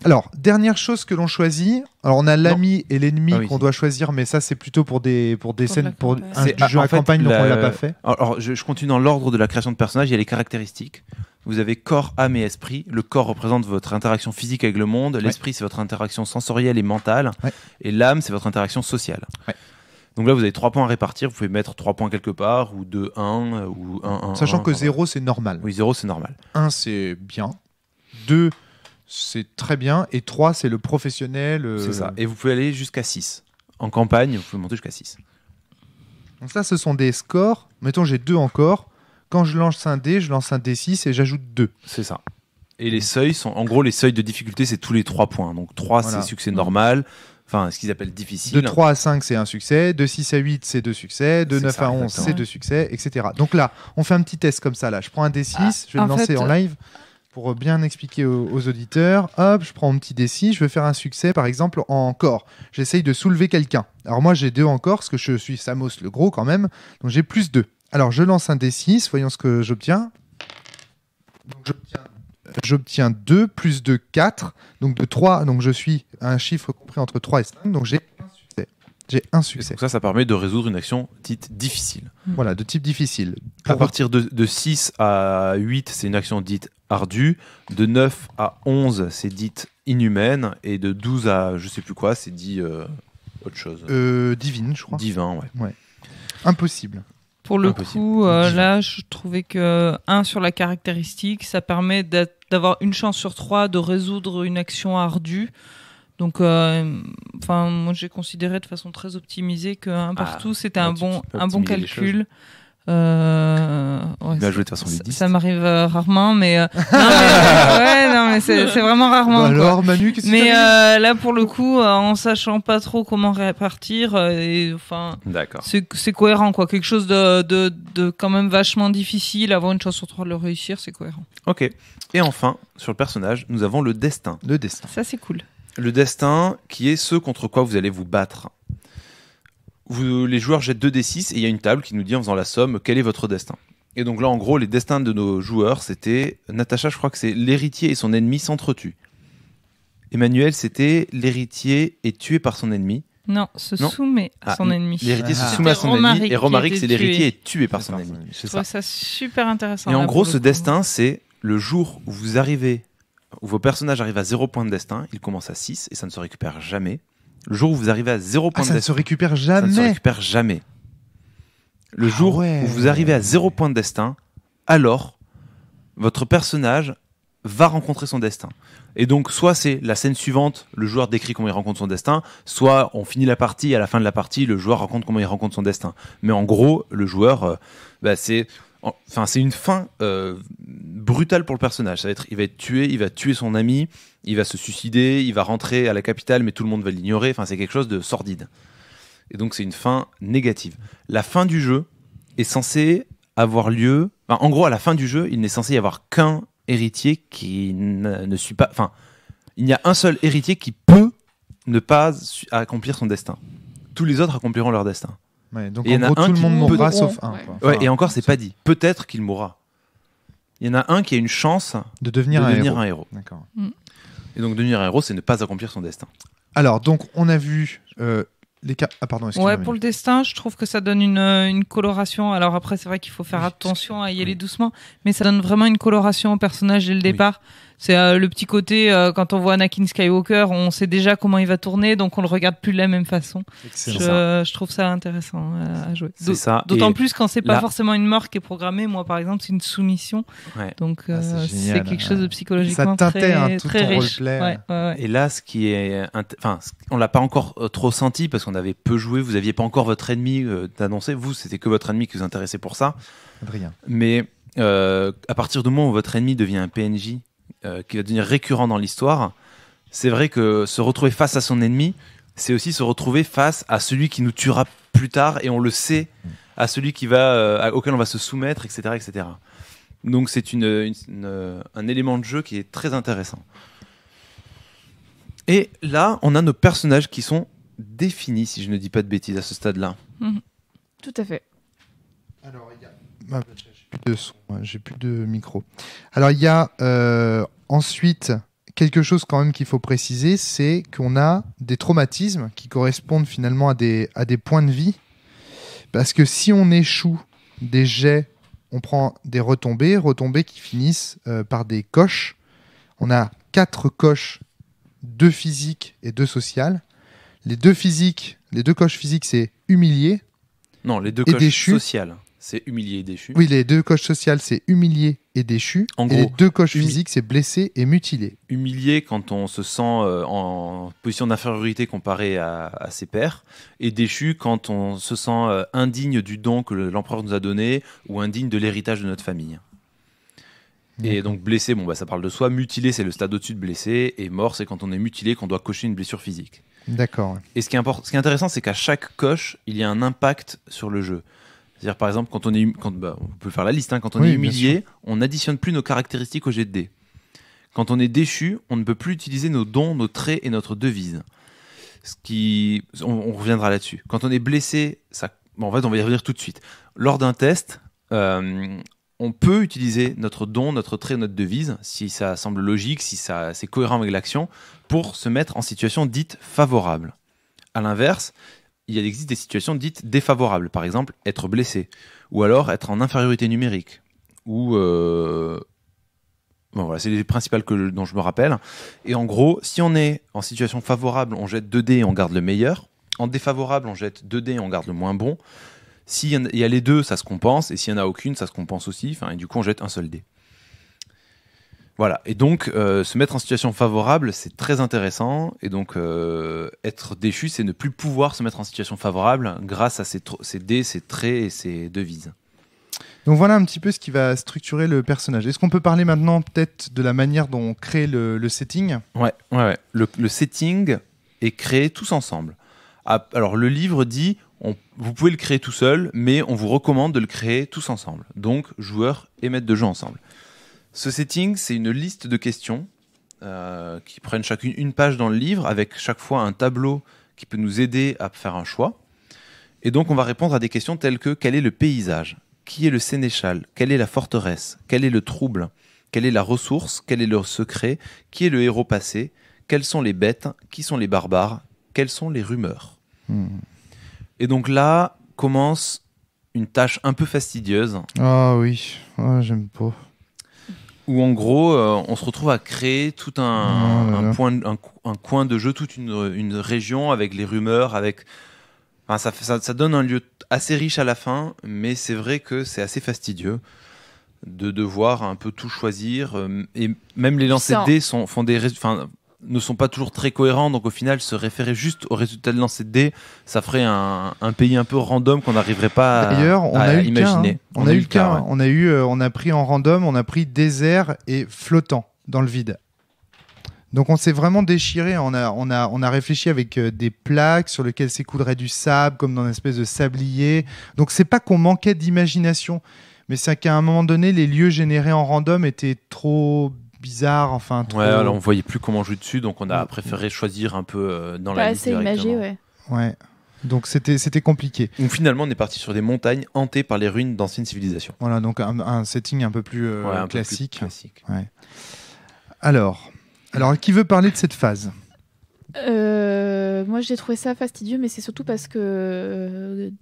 Alors, dernière chose que l'on choisit. Alors, on a l'ami et l'ennemi ah qu'on doit choisir, mais ça, c'est plutôt pour des, pour des scènes, pour un jeu à campagne, donc on l'a pas fait. Alors, je, continue dans l'ordre de la création de personnages. Il y a les caractéristiques. Vous avez corps, âme et esprit. Le corps représente votre interaction physique avec le monde. L'esprit, c'est votre interaction sensorielle et mentale. Et l'âme, c'est votre interaction sociale. Donc là, vous avez trois points à répartir. Vous pouvez mettre trois points quelque part, ou deux, un ou un. un. Sachant que zéro c'est normal. Oui, zéro c'est normal. Un c'est bien. 2, c'est très bien. Et 3, c'est le professionnel. Euh, c'est ça. Et vous pouvez aller jusqu'à 6. En campagne, vous pouvez monter jusqu'à 6. Donc ça, ce sont des scores. Mettons, j'ai 2 encore. Quand je lance un D, je lance un D6 et j'ajoute 2. C'est ça. Et les seuils sont. En gros, les seuils de difficulté, c'est tous les 3 points. Donc 3, c'est succès normal. Enfin, ce qu'ils appellent difficile. De 3 à 5, c'est un succès. De 6 à 8, c'est 2 succès. De 9 à 11, c'est 2 succès, etc. Donc là, on fait un petit test comme ça. Là, Je prends un D6, ah. je vais le lancer en live pour bien expliquer aux, auditeurs, hop, je prends mon petit déci, je veux faire un succès, par exemple, en corps. J'essaye de soulever quelqu'un. Alors moi, j'ai deux en corps, parce que je suis Samos le gros quand même, donc j'ai plus deux. Alors je lance un D6, voyons ce que j'obtiens. J'obtiens 2 euh, plus 2, 4, donc de 3, donc je suis un chiffre compris entre 3 et 5, donc j'ai j'ai un succès. Donc ça, ça permet de résoudre une action dite difficile. Hmm. Voilà, de type difficile. à partir de, de 6 à 8, c'est une action dite ardue. De 9 à 11, c'est dite inhumaine. Et de 12 à je sais plus quoi, c'est dit euh, autre chose. Euh, divine, je crois. Divin, ouais. Impossible. Pour le coup, euh, là, je trouvais que 1 sur la caractéristique, ça permet d'avoir une chance sur 3 de résoudre une action ardue. Donc, enfin, moi, j'ai considéré de façon très optimisée que partout, ah, c'était un bon, un bon calcul. Euh, ouais, façon Ça, ça m'arrive euh, rarement, euh, mais, ouais, non, mais c'est, vraiment rarement. Bah mais euh, là, pour le coup, en sachant pas trop comment répartir, enfin, C'est, c'est cohérent, quoi. Quelque chose de, de, de quand même vachement difficile, avoir une chance sur trois de le réussir, c'est cohérent. Ok. Et enfin, sur le personnage, nous avons le destin. Le destin. Ça, c'est cool. Le destin qui est ce contre quoi vous allez vous battre les joueurs jettent 2d6 et il y a une table qui nous dit en faisant la somme quel est votre destin. Et donc là, en gros, les destins de nos joueurs, c'était Natacha, je crois que c'est l'héritier et son ennemi s'entretuent. Emmanuel, c'était l'héritier est tué par son ennemi. Non, se ah, ah. soumet à son ennemi. L'héritier se soumet à son ennemi et Romaric, c'est l'héritier est tué par son ennemi. Je trouve ça. super intéressant. Et en gros, ce destin, c'est le jour où vous arrivez, où vos personnages arrivent à 0 point de destin, ils commencent à 6 et ça ne se récupère jamais. Le jour où vous arrivez à zéro ah, point ça se récupère jamais Ça se récupère jamais. Le ah jour où vous arrivez à zéro point de destin, alors votre personnage va rencontrer son destin. Et donc, soit c'est la scène suivante, le joueur décrit comment il rencontre son destin, soit on finit la partie, à la fin de la partie, le joueur raconte comment il rencontre son destin. Mais en gros, le joueur, euh, bah, c'est Enfin, c'est une fin euh, brutale pour le personnage. Ça être, il va être tué, il va tuer son ami, il va se suicider, il va rentrer à la capitale, mais tout le monde va l'ignorer. Enfin, c'est quelque chose de sordide. Et donc, c'est une fin négative. La fin du jeu est censée avoir lieu. en gros, à la fin du jeu, il n'est censé y avoir qu'un héritier qui ne suit pas. Enfin, il n'y a un seul héritier qui peut ne pas accomplir son destin. Tous les autres accompliront leur destin donc en, a un tout le monde mourra sauf un. et encore, c'est pas dit. Peut-être qu'il mourra. Il y en a un qui a une chance de devenir, un, héros. Mm. Et donc devenir un héros, c'est ne pas accomplir son destin. Alors, donc, on a vu euh, les cas. Ah, pardon, Ouais, pour le destin, je trouve que ça donne une, euh, coloration. Alors, après, c'est vrai qu'il faut faire attention à y aller doucement, mais ça donne vraiment une coloration au personnage dès le départ. C'est euh, le petit côté, euh, quand on voit Anakin Skywalker, on sait déjà comment il va tourner, donc on le regarde plus de la même façon. Euh, je, trouve ça intéressant à jouer. D'autant plus quand c'est pas forcément une mort qui est programmée. Moi, par exemple, c'est une soumission. Donc, ah, c'est quelque chose de psychologiquement très, hein, très riche. Et là, ce qui est. Enfin, on l'a pas encore trop senti parce qu'on avait peu joué. Vous aviez pas encore votre ennemi d'annoncer. Vous, c'était que votre ennemi qui vous intéressait pour ça. Rien. Mais. à partir du moment où votre ennemi devient un PNJ, euh, qui va devenir récurrent dans l'histoire, c'est vrai que se retrouver face à son ennemi, c'est aussi se retrouver face à celui qui nous tuera plus tard, et on le sait, à celui qui va, euh, auquel on va se soumettre, etc. etc. Donc c'est une, un élément de jeu qui est très intéressant. Et là, on a nos personnages qui sont définis, si je ne dis pas de bêtises, à ce stade-là. Mhm. Tout à fait. Alors, plus de son, hein, j'ai plus de micro. Alors il y a euh, ensuite quelque chose quand même qu'il faut préciser, c'est qu'on a des traumatismes qui correspondent finalement à des, à des points de vie. Parce que si on échoue des jets, on prend des retombées, retombées qui finissent euh, par des coches. On a quatre coches, deux physiques et deux sociales. Les deux physiques, les deux coches physiques, c'est humilié. Non, les deux coches sociales c'est humilié et déchu. Oui, les deux coches sociales, c'est humilié et déchu. et les deux coches physiques, c'est blessé et mutilé. Humilié quand on se sent euh, en position d'infériorité comparé à, ses pairs, et déchu quand on se sent euh, indigne du don que l'empereur nous a donné ou indigne de l'héritage de notre famille. Et donc blessé, bon bah ça parle de soi. Mutilé, c'est le stade au-dessus de blessé, et mort, c'est quand on est mutilé qu'on doit cocher une blessure physique. D'accord. Et ce qui est, ce qui est intéressant, c'est qu'à chaque coche, il y a un impact sur le jeu. C'est-à-dire, par exemple, quand on est, hum, quand, bah, on peut faire la liste, hein, quand on est humilié, on n'additionne plus nos caractéristiques au jet de dés. Quand on est déchu, on ne peut plus utiliser nos dons, nos traits et notre devise. Ce qui, on, reviendra là-dessus. Quand on est blessé, ça, en fait, on va y revenir tout de suite. Lors d'un test, euh, on peut utiliser notre don, notre trait, notre devise, si ça semble logique, si ça c'est cohérent avec l'action, pour se mettre en situation dite favorable. À l'inverse, il existe des situations dites défavorables, par exemple être blessé, ou alors être en infériorité numérique, ou euh, bon, voilà, c'est les principales que, dont je me rappelle. Et en gros, si on est en situation favorable, on jette 2 dés et on garde le meilleur. En défavorable, on jette 2 dés et on garde le moins bon. S'il y, y, a les deux, ça se compense, et s'il n'y en a aucune, ça se compense aussi. Enfin, et du coup, on jette un seul dé. Voilà, et donc euh, se mettre en situation favorable, c'est très intéressant, et donc euh, être déchu, c'est ne plus pouvoir se mettre en situation favorable grâce à ses, dés, ses traits et ses devises. Donc voilà un petit peu ce qui va structurer le personnage. Est-ce qu'on peut parler maintenant peut-être de la manière dont on crée le, setting Ouais, Le, setting est créé tous ensemble. Ah, alors le livre dit, vous pouvez le créer tout seul, mais on vous recommande de le créer tous ensemble. Donc joueurs et maître de jeu ensemble. Ce setting, c'est une liste de questions euh, qui prennent chacune une page dans le livre, avec chaque fois un tableau qui peut nous aider à faire un choix. Et donc, on va répondre à des questions telles que quel est le paysage Qui est le sénéchal Quelle est la forteresse Quel est le trouble Quelle est la ressource Quel est le secret Qui est le héros passé Quelles sont les bêtes Qui sont les barbares Quelles sont les rumeurs hmm. Et donc là commence une tâche un peu fastidieuse. Ah oui, ah, j'aime pas où en gros, euh, on se retrouve à créer tout un, ah, point, un, coin de jeu, toute une, région avec les rumeurs, avec. Enfin, ça, ça, donne un lieu assez riche à la fin, mais c'est vrai que c'est assez fastidieux de devoir un peu tout choisir. Euh, et même les lancers de dés sont, font des, enfin, ne sont pas toujours très cohérents, donc au final, se référer juste au résultat de lancer de dés, ça ferait un, pays un peu random qu'on n'arriverait pas à, hein. imaginer. On, a eu le cas, on, a, eu, on, a pris en random, on a pris désert et flottant dans le vide. Donc on s'est vraiment déchiré, on a, on a, on a réfléchi avec euh, des plaques sur lesquelles s'écoulerait du sable, comme dans une espèce de sablier. Donc c'est pas qu'on manquait d'imagination, mais c'est qu'à un moment donné, les lieux générés en random étaient trop bizarre, enfin. alors on voyait plus comment jouer dessus, donc on a préféré choisir un peu euh, dans la liste. imagé, ouais. Donc c'était compliqué. Donc finalement on est parti sur des montagnes hantées par les ruines d'anciennes civilisations. Voilà donc un, setting un peu plus euh, classique. Alors alors qui veut parler de cette phase euh, Moi j'ai trouvé ça fastidieux mais c'est surtout parce que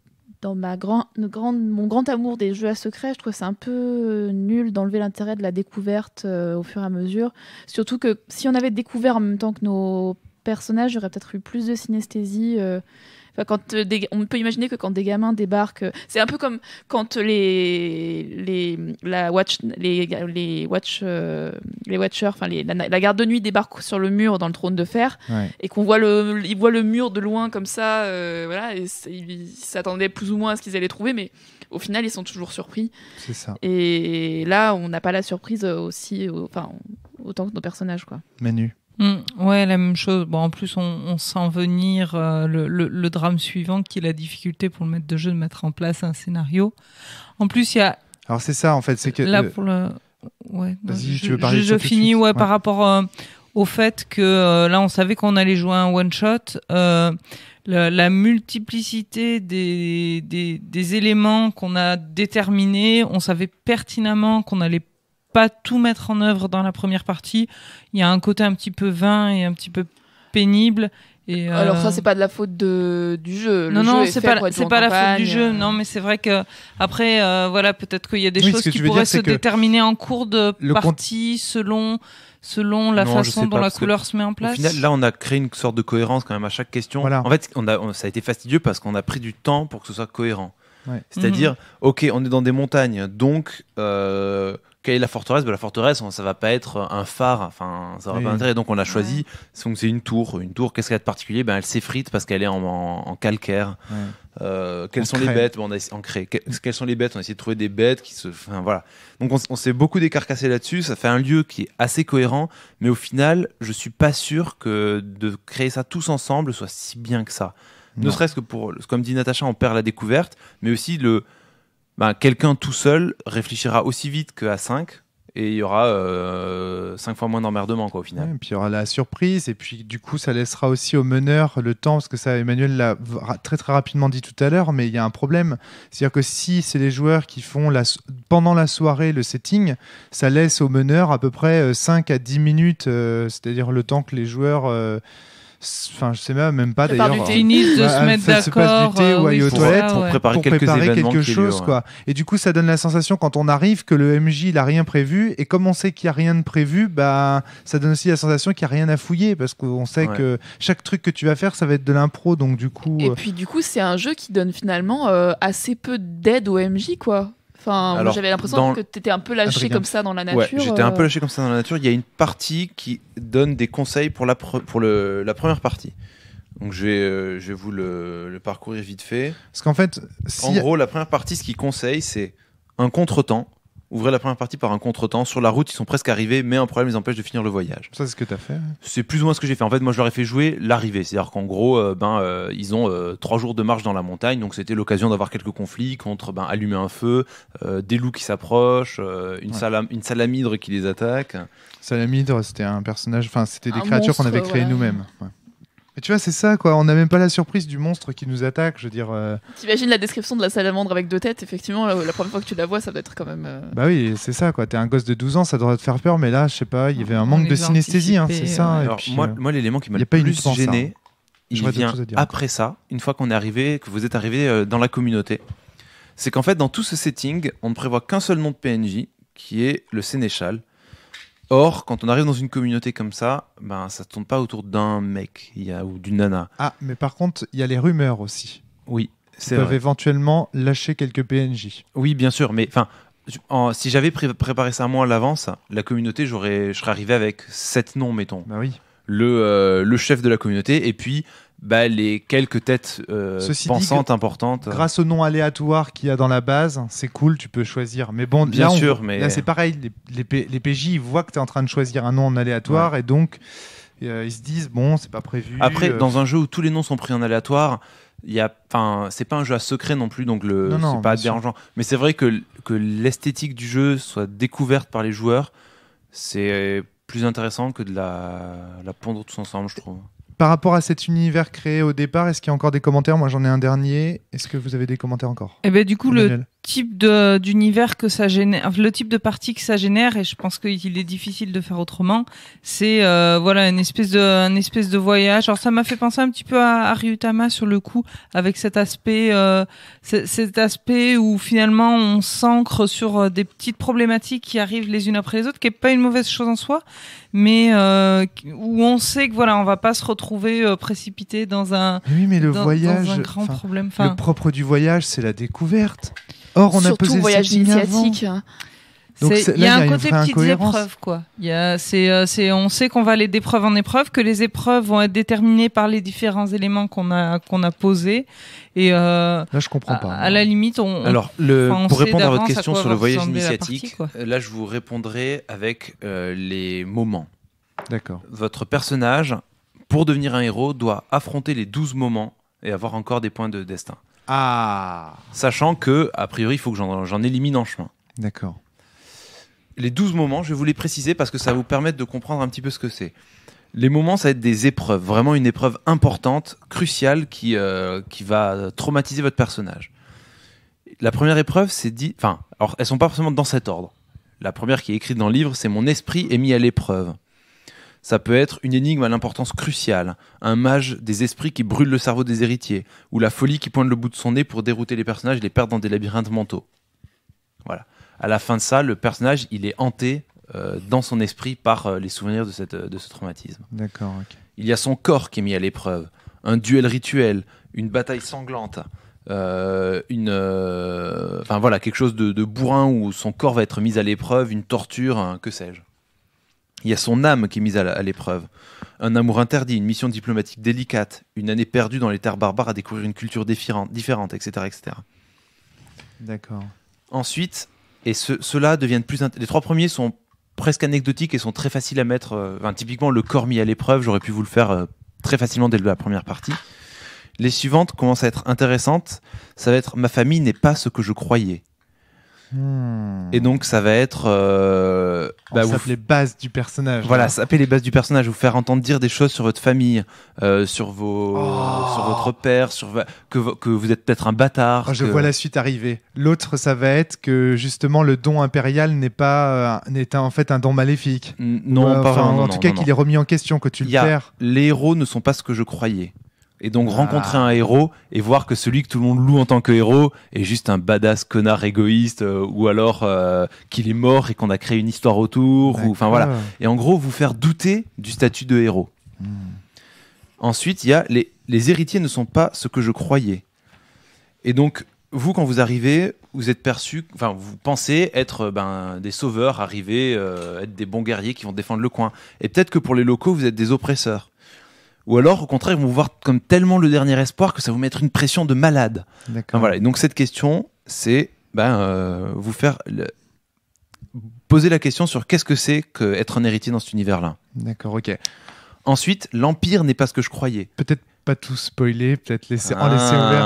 dans ma mon grand amour des jeux à secret, je trouve c'est un peu euh, nul d'enlever l'intérêt de la découverte euh, au fur et à mesure. Surtout que si on avait découvert en même temps que nos personnages, j'aurais peut-être eu plus de synesthésie. Euh, quand euh, on peut imaginer que quand des gamins débarquent, euh, c'est un peu comme quand les les la watch les les watch euh, les watchers, enfin la, garde de nuit débarque sur le mur dans le trône de fer et qu'on voit le voient le mur de loin comme ça, voilà, et ils s'attendaient plus ou moins à ce qu'ils allaient trouver, mais au final ils sont toujours surpris. C'est ça. Et là, on n'a pas la surprise aussi, enfin autant que nos personnages quoi. Manu. Mm, ouais, la même chose. Bon, en plus, on, sent venir euh, le, drame suivant qui est la difficulté pour le maître de jeu de mettre en place un scénario. En plus, il y a. Alors, c'est ça, en fait. c'est que Là, euh, pour le. Ouais, vas je, tu veux parler je, finis ouais, par rapport euh, au fait que là, on savait qu'on allait jouer un one-shot. La, multiplicité des, des, des éléments qu'on a déterminés, on savait pertinemment qu'on allait pas tout mettre en œuvre dans la première partie. Il y a un côté un petit peu vain et un petit peu pénible. Et euh, Alors ça, c'est pas de la faute de, du jeu. non, non, c'est pas, c'est pas la faute du jeu. Non, mais c'est vrai que après, euh, voilà, peut-être qu'il y a des choses qui pourraient se déterminer en cours de partie selon selon la façon dont la couleur se met en place. Au final, là, on a créé une sorte de cohérence quand même à chaque question. En fait, ça a été fastidieux parce qu'on a pris du temps pour que ce soit cohérent. C'est-à-dire, mhm. ok, on est dans des montagnes, donc. Euh, quelle est la forteresse ben, La forteresse, ça va pas être un phare, enfin, ça aura pas d'intérêt. Donc on a choisi, c'est une tour. Une tour, qu'est-ce qu'elle a de particulier ben, Elle s'effrite parce qu'elle est en, calcaire. Euh, ben, quelles sont les bêtes on a, Quelles sont les bêtes On a essayé de trouver des bêtes qui se. Enfin, voilà. Donc on, s'est beaucoup décarcassé là-dessus. Ça fait un lieu qui est assez cohérent, mais au final, je suis pas sûr que de créer ça tous ensemble soit si bien que ça. Ne serait-ce que pour, comme dit Natacha, on perd la découverte, mais aussi le, ben, quelqu'un tout seul réfléchira aussi vite qu'à 5 et il y aura 5 euh, fois moins d'emmerdement au final. et puis il y aura la surprise et puis du coup ça laissera aussi au meneur le temps parce que ça Emmanuel l'a très très rapidement dit tout à l'heure mais il y a un problème c'est-à-dire que si c'est les joueurs qui font la, pendant la soirée le setting ça laisse au meneur à peu près 5 euh, à 10 minutes euh, c'est-à-dire le temps que les joueurs enfin je sais même pas d'ailleurs du hein. tennis de bah, se mettre d'accord se euh, aller aux toilettes pour préparer, quelque chose quoi et du coup ça donne la sensation quand on arrive que le MJ il a rien prévu et comme on sait qu'il y a rien de prévu bah ça donne aussi la sensation qu'il y a rien à fouiller parce qu'on sait que chaque truc que tu vas faire ça va être de l'impro donc du coup et euh, puis du coup c'est un jeu qui donne finalement euh, assez peu d'aide au MJ quoi j'avais l'impression que tu étais un peu lâché comme ça dans la nature. j'étais un peu euh. lâché comme ça dans la nature. Il y a une partie qui donne des conseils pour la, pour la première partie. Donc je vais, euh, vous le, parcourir vite fait. Parce qu'en fait, si... en gros, la première partie, ce qu'il conseille, c'est un contretemps, Ouvrez la première partie par un contretemps. Sur la route, ils sont presque arrivés, mais un problème les empêche de finir le voyage. Ça, c'est ce que tu as fait hein. C'est plus ou moins ce que j'ai fait. En fait, moi, je leur ai fait jouer l'arrivée. C'est-à-dire qu'en gros, euh, ben, euh, ils ont euh, trois jours de marche dans la montagne, donc c'était l'occasion d'avoir quelques conflits contre ben, allumer un feu, des loups qui s'approchent, une, salamidre qui les attaque. Salamidre, c'était un personnage, enfin, c'était des créatures qu'on avait créées nous-mêmes tu vois, c'est ça, quoi. On n'a même pas la surprise du monstre qui nous attaque, je veux dire. Euh. T'imagines la description de la salamandre avec deux têtes, effectivement, la, première fois que tu la vois, ça doit être quand même. Euh. Bah oui, c'est ça, quoi. T'es un gosse de 12 ans, ça doit te faire peur, mais là, je sais pas, il y avait un manque de synesthésie, hein, c'est ça. moi, euh, moi l'élément qui m'a le plus gêné, hein. il vient après ça, une fois qu'on est arrivé, que vous êtes arrivé dans la communauté. C'est qu'en fait, dans tout ce setting, on ne prévoit qu'un seul nom de PNJ, qui est le Sénéchal Or, quand on arrive dans une communauté comme ça, ben, ça ne tourne pas autour d'un mec y a, ou d'une nana. Ah, mais par contre, il y a les rumeurs aussi. Oui, c'est peuvent éventuellement lâcher quelques PNJ. Oui, bien sûr, mais enfin, si j'avais préparé ça à moi à l'avance, la communauté, j'aurais, je serais arrivé avec sept noms, mettons. Bah oui. le euh, chef de la communauté, et puis bah, les quelques têtes euh, pensantes importantes. Grâce au nom aléatoire qu'il y a dans la base, c'est cool, tu peux choisir. Mais bon, bien sûr, mais c'est pareil, les, les, PJ ils voient que tu es en train de choisir un nom en aléatoire et donc euh, ils se disent bon, c'est pas prévu. Après, euh, dans un jeu où tous les noms sont pris en aléatoire, il y a, enfin, c'est pas un jeu à secret non plus, donc le, c'est pas dérangeant. Mais c'est vrai que que l'esthétique du jeu soit découverte par les joueurs, c'est plus intéressant que de la, la pondre tous ensemble, je trouve. Par rapport à cet univers créé au départ, est-ce qu'il y a encore des commentaires Moi, j'en ai un dernier. Est-ce que vous avez des commentaires encore Eh ben, du coup, le type de d'univers que ça génère, le type de partie que ça génère, et je pense qu'il est difficile de faire autrement. C'est euh, voilà une espèce de un espèce de voyage. Alors ça m'a fait penser un petit peu à, à Ryutama sur le coup, avec cet aspect euh, cet aspect où finalement on s'ancre sur euh, des petites problématiques qui arrivent les unes après les autres, qui est pas une mauvaise chose en soi, mais où on sait que voilà on va pas se retrouver précipité dans un oui mais le voyage un grand problème. le propre du voyage c'est la découverte. Or, on a posé voyage initiatique. Hein. il y a un côté quoi. y a, euh, on sait qu'on va aller d'épreuve en épreuve, que les épreuves vont être déterminées par les différents éléments qu'on a, qu'on a posés. Et euh, là, je comprends pas. À, la limite, on. Alors, le, pour répondre à votre question sur le voyage initiatique, là, je vous répondrai avec euh, les moments. D'accord. Votre personnage, pour devenir un héros, doit affronter les 12 moments et avoir encore des points de destin. Ah Sachant que, a priori, il faut que j'en élimine en chemin. D'accord. Les 12 moments, je vais vous les préciser parce que ça vous permettre de comprendre un petit peu ce que c'est. Les moments, ça va être des épreuves, vraiment une épreuve importante, cruciale, qui, euh, qui va traumatiser votre personnage. La première épreuve, c'est dit. Enfin, alors, elles sont pas forcément dans cet ordre. La première qui est écrite dans le livre, c'est Mon esprit est mis à l'épreuve. Ça peut être une énigme à l'importance cruciale, un mage des esprits qui brûle le cerveau des héritiers, ou la folie qui pointe le bout de son nez pour dérouter les personnages et les perdre dans des labyrinthes mentaux. Voilà. À la fin de ça, le personnage, il est hanté euh, dans son esprit par euh, les souvenirs de, cette, de ce traumatisme. D'accord. Il y a son corps qui est mis à l'épreuve, un duel rituel, une bataille sanglante. Euh, une, enfin voilà, quelque chose de, bourrin où son corps va être mis à l'épreuve, une torture, que sais-je. Il y a son âme qui est mise à l'épreuve. Un amour interdit, une mission diplomatique délicate, une année perdue dans les terres barbares à découvrir une culture différente, etc. etc. D'accord. Ensuite, et ce, ceux-là deviennent plus. Les trois premiers sont presque anecdotiques et sont très faciles à mettre. Euh, typiquement, le corps mis à l'épreuve, j'aurais pu vous le faire euh, très facilement dès la première partie. Les suivantes commencent à être intéressantes. Ça va être Ma famille n'est pas ce que je croyais. Hmm. Et donc ça va être... Euh, bah, les bases du personnage. Voilà, fait les bases du personnage, vous faire entendre dire des choses sur votre famille, euh, sur, vos, oh. sur votre père, sur que, vous êtes peut-être un bâtard. Oh, je vois la suite arriver. L'autre, ça va être que justement le don impérial n'est pas euh, n'est en fait un don maléfique. non, euh, pas enfin, En tout cas, qu'il est remis en question, que tu le perds. Les héros ne sont pas ce que je croyais et donc ah. rencontrer un héros et voir que celui que tout le monde loue en tant que héros est juste un badass connard égoïste euh, ou alors euh, qu'il est mort et qu'on a créé une histoire autour ou enfin voilà et en gros vous faire douter du statut de héros hmm. ensuite il y a les, héritiers ne sont pas ce que je croyais et donc vous quand vous arrivez vous êtes perçu enfin vous pensez être euh, ben, des sauveurs arrivés, être des bons guerriers qui vont défendre le coin et peut-être que pour les locaux vous êtes des oppresseurs ou alors au contraire ils vont vous voir comme tellement le dernier espoir que ça va vous mettre une pression de malade. voilà. donc cette question, c'est ben, euh, vous faire le... poser la question sur qu'est-ce que c'est qu'être un héritier dans cet univers-là. D'accord, ok. Ensuite, l'empire n'est pas ce que je croyais. Peut-être pas tout spoiler, peut-être laisser, en laisser ah. ouvert.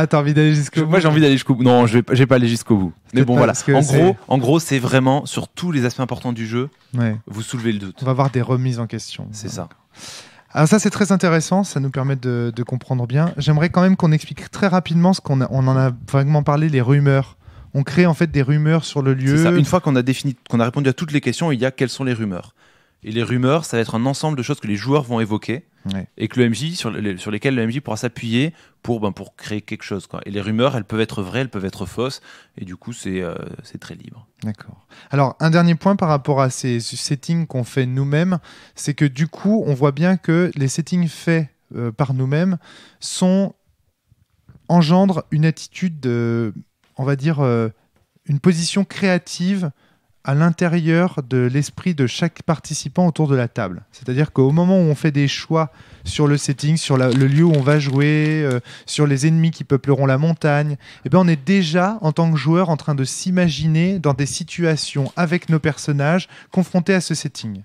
Ah, t'as envie d'aller jusqu'au bout Moi, j'ai envie d'aller jusqu'au bout. Non, je vais, pas, pas aller jusqu'au bout. Mais bon, voilà. En gros, en gros, c'est vraiment sur tous les aspects importants du jeu, vous soulevez le doute. On va avoir des remises en question. C'est ça. Alors ah, ça c'est très intéressant, ça nous permet de, comprendre bien. J'aimerais quand même qu'on explique très rapidement ce qu'on on en a vaguement parlé, les rumeurs. On crée en fait des rumeurs sur le lieu. Une fois qu'on a défini, qu'on a répondu à toutes les questions, il y a quelles sont les rumeurs. Et les rumeurs, ça va être un ensemble de choses que les joueurs vont évoquer et que le MJ, sur, lesquels le MJ pourra s'appuyer ben, pour, créer quelque chose. Et les rumeurs, elles peuvent être vraies, elles peuvent être fausses, et du coup, euh, c'est très libre. D'accord. Alors, un dernier point par rapport à ces settings qu'on fait nous-mêmes, c'est que du coup, on voit bien que les settings faits euh, par nous-mêmes sont engendrent une attitude, de, on va dire, euh, une position créative à l'intérieur de l'esprit de chaque participant autour de la table. C'est-à-dire qu'au moment où on fait des choix sur le setting, sur le lieu où on va jouer, euh, sur les ennemis qui peupleront la montagne, et eh ben on est déjà en tant que joueur en train de s'imaginer dans des situations avec nos personnages confrontés à ce setting.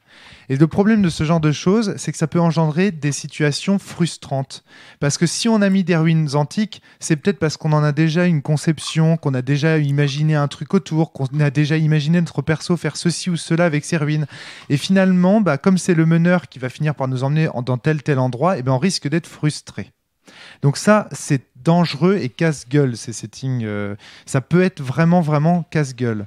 Et le problème de ce genre de choses, c'est que ça peut engendrer des situations frustrantes. Parce que si on a mis des ruines antiques, c'est peut-être parce qu'on en a déjà une conception, qu'on a déjà imaginé un truc autour, qu'on a déjà imaginé notre perso faire ceci ou cela avec ces ruines. Et finalement, bah, comme c'est le meneur qui va finir par nous emmener dans tel tel endroit, endroit, eh ben, on risque d'être frustré. Donc ça, c'est dangereux et casse-gueule, ces settings. Euh, ça peut être vraiment, vraiment casse-gueule.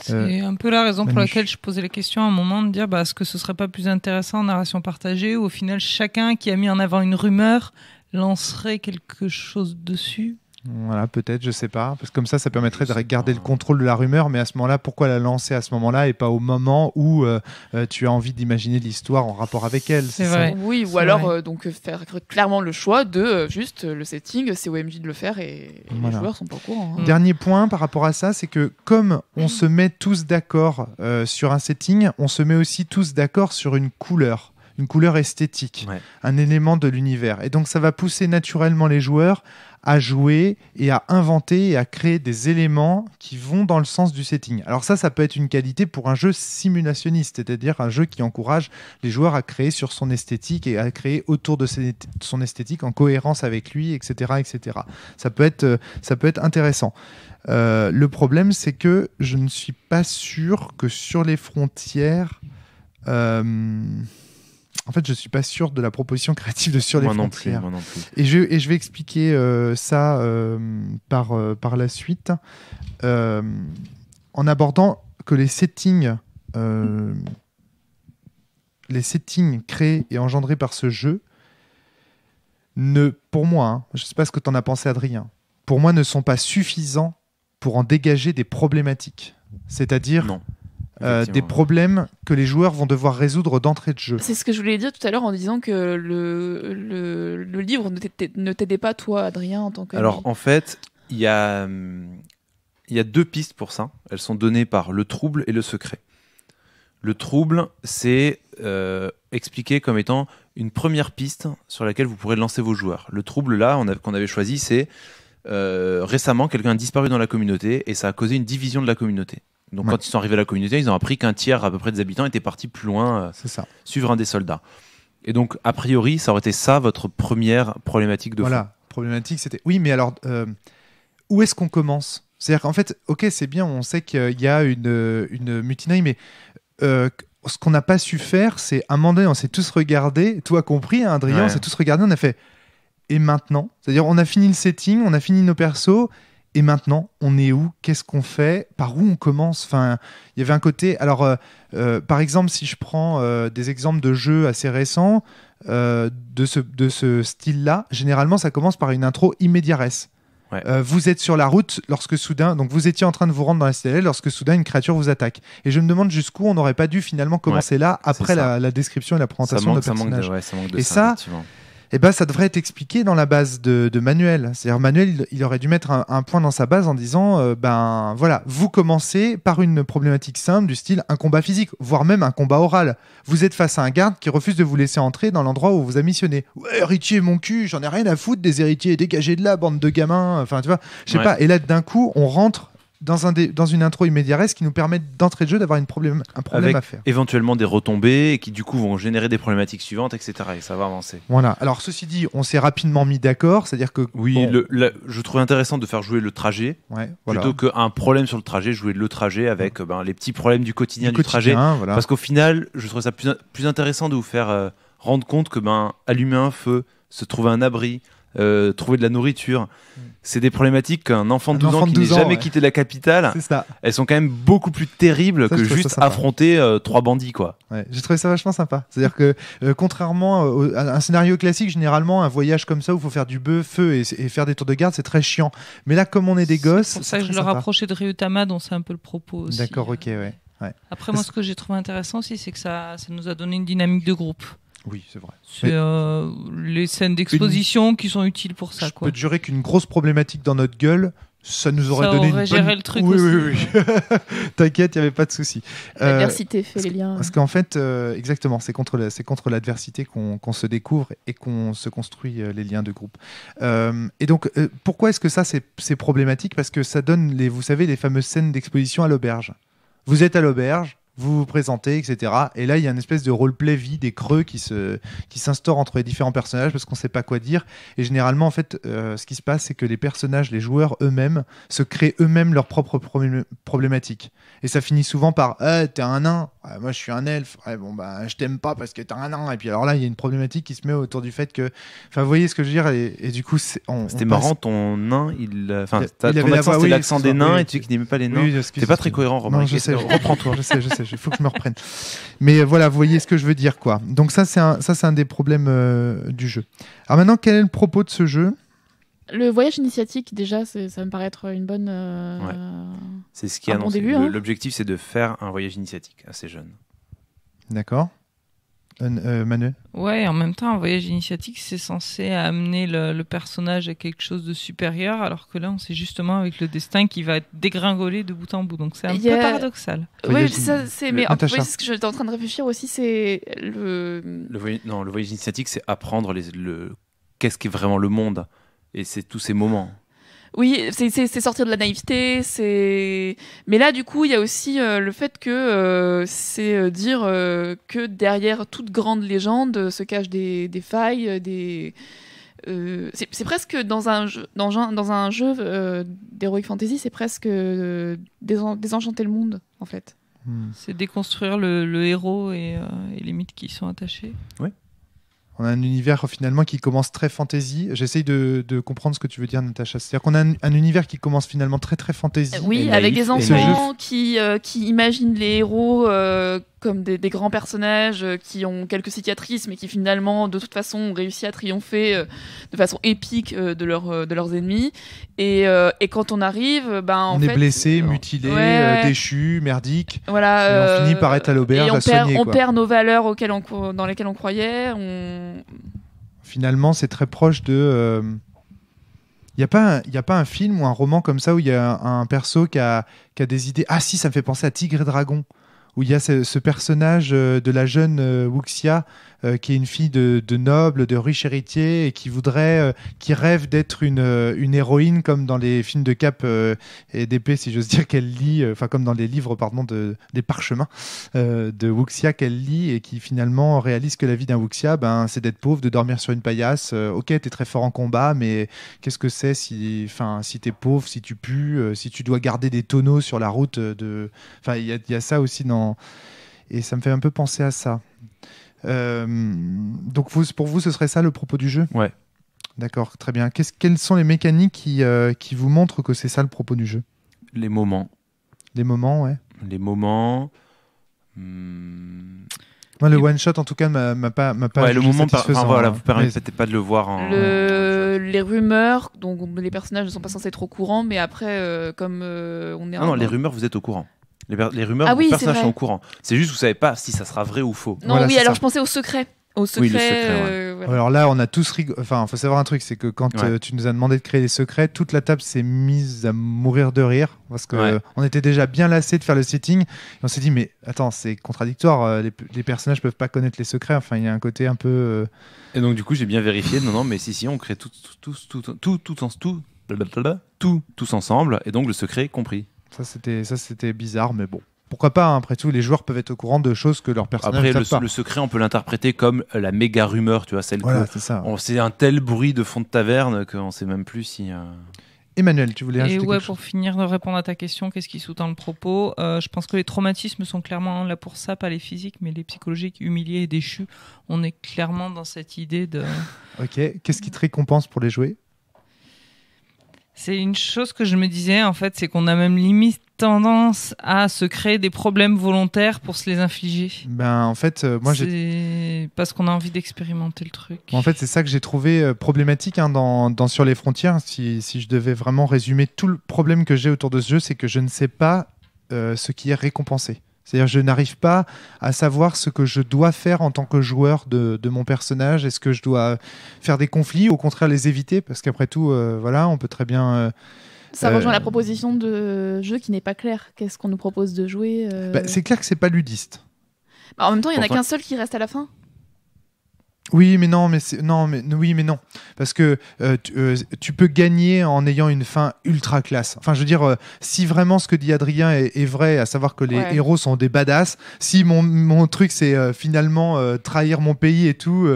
C'est euh, un peu la raison pour laquelle je posais la question à un moment de dire bah, est-ce que ce serait pas plus intéressant en narration partagée où au final chacun qui a mis en avant une rumeur lancerait quelque chose dessus voilà, peut-être, je sais pas. Parce que comme ça, ça permettrait de garder le contrôle de la rumeur. Mais à ce moment-là, pourquoi la lancer à ce moment-là et pas au moment où euh, euh, tu as envie d'imaginer l'histoire en rapport avec elle C'est oui, ou alors euh, donc faire clairement le choix de juste le setting, c'est OMG de le faire et, les joueurs sont pas au courant. Hein. Mm. Dernier point par rapport à ça, c'est que comme on mm. se met tous d'accord sur un setting, on se met aussi tous d'accord sur une couleur une couleur esthétique, un élément de l'univers. Et donc ça va pousser naturellement les joueurs à jouer et à inventer et à créer des éléments qui vont dans le sens du setting. Alors ça, ça peut être une qualité pour un jeu simulationniste, c'est-à-dire un jeu qui encourage les joueurs à créer sur son esthétique et à créer autour de son esthétique en cohérence avec lui, etc., etc. Ça peut être, euh, ça peut être intéressant. Euh, le problème, c'est que je ne suis pas sûr que sur les frontières. Euh, en fait, je suis pas sûr de la proposition créative de Sur les non Et, je, vais expliquer euh, ça euh, par, euh, par la suite en abordant que les settings, les settings créés et engendrés par ce jeu, ne, pour moi, je hein, je sais pas ce que tu en as pensé, Adrien, pour moi, ne sont pas suffisants pour en dégager des problématiques. C'est-à-dire euh, des problèmes que les joueurs vont devoir résoudre d'entrée de jeu. C'est ce que je voulais dire tout à l'heure en disant que le, livre ne t'aidait pas, toi, Adrien, en tant que. Alors, en fait, il y a, deux pistes pour ça. Elles sont données par le trouble et le secret. Le trouble, c'est euh, expliqué comme étant une première piste sur laquelle vous pourrez lancer vos joueurs. Le trouble, là, qu'on avait choisi, c'est euh, récemment, quelqu'un a disparu dans la communauté et ça a causé une division de la communauté. Donc quand ils sont arrivés à la communauté, ils ont appris qu'un tiers à peu près des habitants étaient partis plus loin euh, ça. suivre un des soldats. Et donc, a priori, ça aurait été ça votre première problématique de Voilà, problématique, c'était. Oui, mais alors, euh, où est-ce qu'on commence C'est-à-dire qu'en fait, ok, c'est bien, on sait qu'il y a une, une mais euh, ce qu'on n'a pas su faire, c'est un moment donné, on s'est tous regardés, toi compris, hein, Adrien, on s'est tous regardés, on a fait. Et maintenant C'est-à-dire, on a fini le setting, on a fini nos persos, et maintenant, on est où Qu'est-ce qu'on fait Par où on commence Enfin, il y avait un côté. Alors, euh, euh, par exemple, si je prends euh, des exemples de jeux assez récents de ce, de ce style-là, généralement, ça commence par une intro immédiatesse vous êtes sur la route lorsque soudain, donc vous étiez en train de vous rendre dans la CLL lorsque soudain une créature vous attaque. Et je me demande jusqu'où on n'aurait pas dû finalement commencer là après la, description et la présentation ça manque, de personnage. Ouais, et ça, eh ben, ça devrait être expliqué dans la base de, Manuel. C'est-à-dire, Manuel, il, aurait dû mettre un, point dans sa base en disant euh, ben voilà, vous commencez par une problématique simple du style un combat physique, voire même un combat oral. Vous êtes face à un garde qui refuse de vous laisser entrer dans l'endroit où vous a missionné. héritier, mon cul, j'en ai rien à foutre des héritiers, dégagez de là, bande de gamins. Enfin, tu vois, je sais pas. Et là, d'un coup, on rentre dans, un dans une intro immédiate qui nous permet d'entrer de jeu d'avoir problème, un problème à faire. Éventuellement des retombées et qui du coup vont générer des problématiques suivantes, etc. Et ça va avancer. Voilà. Alors ceci dit, on s'est rapidement mis d'accord, c'est-à-dire que oui, je trouvais intéressant de faire jouer le trajet voilà. plutôt qu'un problème sur le trajet, jouer le trajet avec ben, les petits problèmes du quotidien du, trajet. Parce qu'au final, je trouvais ça plus, intéressant de vous faire euh, rendre compte que ben allumer un feu, se trouver un abri, euh, trouver de la nourriture. Mm. C'est des problématiques qu'un enfant de 12 ans qui n'est jamais quitté la capitale, elles sont quand même beaucoup plus terribles que juste affronter euh, trois bandits. quoi. J'ai trouvé ça vachement sympa. C'est-à-dire que euh, contrairement à un scénario classique, généralement, un voyage comme ça où il faut faire du bœuf, feu et, faire des tours de garde, c'est très chiant. Mais là, comme on est des gosses. C'est pour ça que je le rapprochais de Ryutama, dont c'est un peu le propos D'accord, ok, Après, moi, ce que j'ai trouvé intéressant aussi, c'est que ça, ça nous a donné une dynamique de groupe. Oui, c'est vrai. C'est euh, les scènes d'exposition qui sont utiles pour ça. Je peux te jurer qu'une grosse problématique dans notre gueule, ça nous aurait ça donné aurait géré le truc oui, aussi. oui, oui. T'inquiète, il n'y avait pas de souci. L'adversité euh, fait les liens. Parce qu'en fait, euh, exactement, c'est contre, c'est contre l'adversité qu'on, se découvre et qu'on se construit les liens de groupe. et donc, pourquoi est-ce que ça, c'est, c'est problématique Parce que ça donne, les, vous savez, les fameuses scènes d'exposition à l'auberge. Vous êtes à l'auberge, vous vous présentez, etc. Et là, il y a une espèce de roleplay vide et creux qui se qui s'instaure entre les différents personnages parce qu'on ne sait pas quoi dire. Et généralement, en fait, euh, ce qui se passe, c'est que les personnages, les joueurs eux-mêmes, se créent eux-mêmes leurs propres problématiques. Et ça finit souvent par tu eh, t'es un nain, moi je suis un elfe, bon bah je t'aime pas parce que t'es un nain. Et puis alors là, il y a une problématique qui se met autour du fait que, enfin, vous voyez ce que je veux dire. Et, du coup, c'est c'était marrant ton nain, il, euh, enfin, l'accent des nains et tu n'aimais pas les nains. c'est pas très cohérent, Romain. Reprends-toi. je sais, je sais. il faut que je me reprenne. Mais euh, voilà, vous voyez ce que je veux dire, quoi. Donc ça, c'est un, ça, c'est un des problèmes euh, du jeu. Alors maintenant, quel est le propos de ce jeu le voyage initiatique, déjà, ça me paraît être une bonne. Euh, ouais. C'est ce qui est annoncé. Hein. L'objectif, c'est de faire un voyage initiatique assez jeune. D'accord. Euh, euh Ouais, en même temps, un voyage initiatique, c'est censé amener le, personnage à quelque chose de supérieur, alors que là, on sait justement avec le destin qui va être dégringolé de bout en bout. Donc c'est un peu paradoxal. Oui, Mais en ce que j'étais en train de réfléchir aussi, c'est le. le Non, le voyage initiatique, c'est apprendre le... qu'est-ce qui est vraiment le monde. Et c'est tous ces moments. Oui, c'est sortir de la naïveté, c'est. Mais là, du coup, il y a aussi euh, le fait que euh, c'est euh, dire que derrière toute grande légende se cachent des, failles, des. c'est presque dans un jeu, dans jeu d'Heroic Fantasy, c'est presque désenchanter le monde, en fait. Hmm. C'est déconstruire le, héros et, les mythes qui y sont attachés. Ouais on a un univers finalement qui commence très fantasy. J'essaye de, comprendre ce que tu veux dire, Natacha. C'est-à-dire qu'on a un, univers qui commence finalement très très fantasy. Euh, oui, avec des enfants qui, euh, qui imaginent les héros euh, comme des, grands personnages euh, qui ont quelques cicatrices, mais qui finalement, de toute façon, ont réussi à triompher euh, de façon épique euh, de, leur, de leurs ennemis. Et, quand on arrive, ben, on est blessé, mutilé, déchu, merdique. Voilà, on finit par être à l'auberge. On, à perd, soigner, on perd nos valeurs auxquelles on, dans lesquelles on croyait. On... Finalement, c'est très proche de. Il n'y a, pas un, a pas un film ou un roman comme ça où il y a un, perso qui a, qui a, des idées. Ah si, ça me fait penser à Tigre et Dragon où il y a ce, ce personnage euh, de la jeune euh, Wuxia euh, qui est une fille de, noble, de riche héritier, et qui voudrait, euh, qui rêve d'être euh, une, héroïne comme dans les films de cap et d'épée, si j'ose dire, qu'elle lit, enfin comme dans les livres, pardon, de, des parchemins de Wuxia qu'elle lit et qui finalement réalise que la vie d'un Wuxia, ben, c'est d'être pauvre, de dormir sur une paillasse. ok, t'es très fort en combat, mais qu'est-ce que c'est si, enfin, si t'es pauvre, si tu pues, si tu dois garder des tonneaux sur la route de, enfin, il y, y a ça aussi dans et ça me fait un peu penser à ça. Euh, donc pour vous, ce serait ça le propos du jeu Ouais. D'accord, très bien. quelles sont les mécaniques qui, euh, qui vous montrent que c'est ça le propos du jeu Les moments. Les moments, ouais. Les moments. Hmm. Moi, le one shot, en tout cas, m'a pas, m'a pas. Ouais, le moment, par... voilà, hein. vous permettez pas de le voir. Les rumeurs, donc les personnages ne sont pas censés être au courant, mais après, euh, comme on est. Ah non, les rumeurs, vous êtes au courant. Les, les rumeurs, les personnages sont au courant. C'est juste, vous savez pas si ça sera vrai ou faux. Non, oui, alors je pensais au secret. Au secret, oui, secret Alors là, on a tous rigolé. Enfin, faut savoir un truc, c'est que quand tu nous as demandé de créer des secrets, toute la table s'est mise à mourir de rire parce que on était déjà bien lassé de faire le setting. on s'est dit, mais attends, c'est contradictoire. Les, les, personnages peuvent pas connaître les secrets. Enfin, il y a un côté un peu. Et donc du coup, j'ai bien vérifié. Non, non, mais si, si, on crée tout, tout, tout, tout, tout, tout, tous ensemble, et donc le secret compris. Ça, c'était, ça, c'était bizarre, mais bon. Pourquoi pas, hein. après tout, les joueurs peuvent être au courant de choses que leur personnage ne le, pas. le secret, on peut l'interpréter comme la méga rumeur, tu vois, celle voilà, c'est On, un tel bruit de fond de taverne qu'on ne sait même plus si... Euh, Emmanuel, tu voulais ajouter Et ouais, pour finir de répondre à ta question, qu'est-ce qui sous-tend le propos euh, Je pense que les traumatismes sont clairement là pour ça, pas les physiques, mais les psychologiques, humiliés et déchus. On est clairement dans cette idée de. Ok, qu'est-ce qui te récompense pour les jouer c'est une chose que je me disais, en fait, c'est qu'on a même limite tendance à se créer des problèmes volontaires pour se les infliger. Ben, en fait, euh, moi, j'ai. Parce qu'on a envie d'expérimenter le truc. En fait, c'est ça que j'ai trouvé euh, problématique hein, dans, Sur les frontières. Si, je devais vraiment résumer tout le problème que j'ai autour de ce jeu, c'est que je ne sais pas euh, ce qui est récompensé. C'est-à-dire, je n'arrive pas à savoir ce que je dois faire en tant que joueur de, mon personnage. Est-ce que je dois faire des conflits ou au contraire les éviter Parce qu'après tout, euh, voilà, on peut très bien. Euh, ça rejoint euh, la proposition de jeu qui n'est pas claire. Qu'est-ce qu'on nous propose de jouer bah, C'est clair que c'est pas ludiste. Bah, en même temps, il n'y en a qu'un seul qui reste à la fin. Oui, mais non, mais non, mais oui, mais non, parce que euh, euh, tu, peux gagner en ayant une fin ultra classe. Enfin, je veux dire, euh, si vraiment ce que dit Adrien est, vrai, à savoir que les héros sont des badass, si mon, truc c'est finalement trahir mon pays et tout,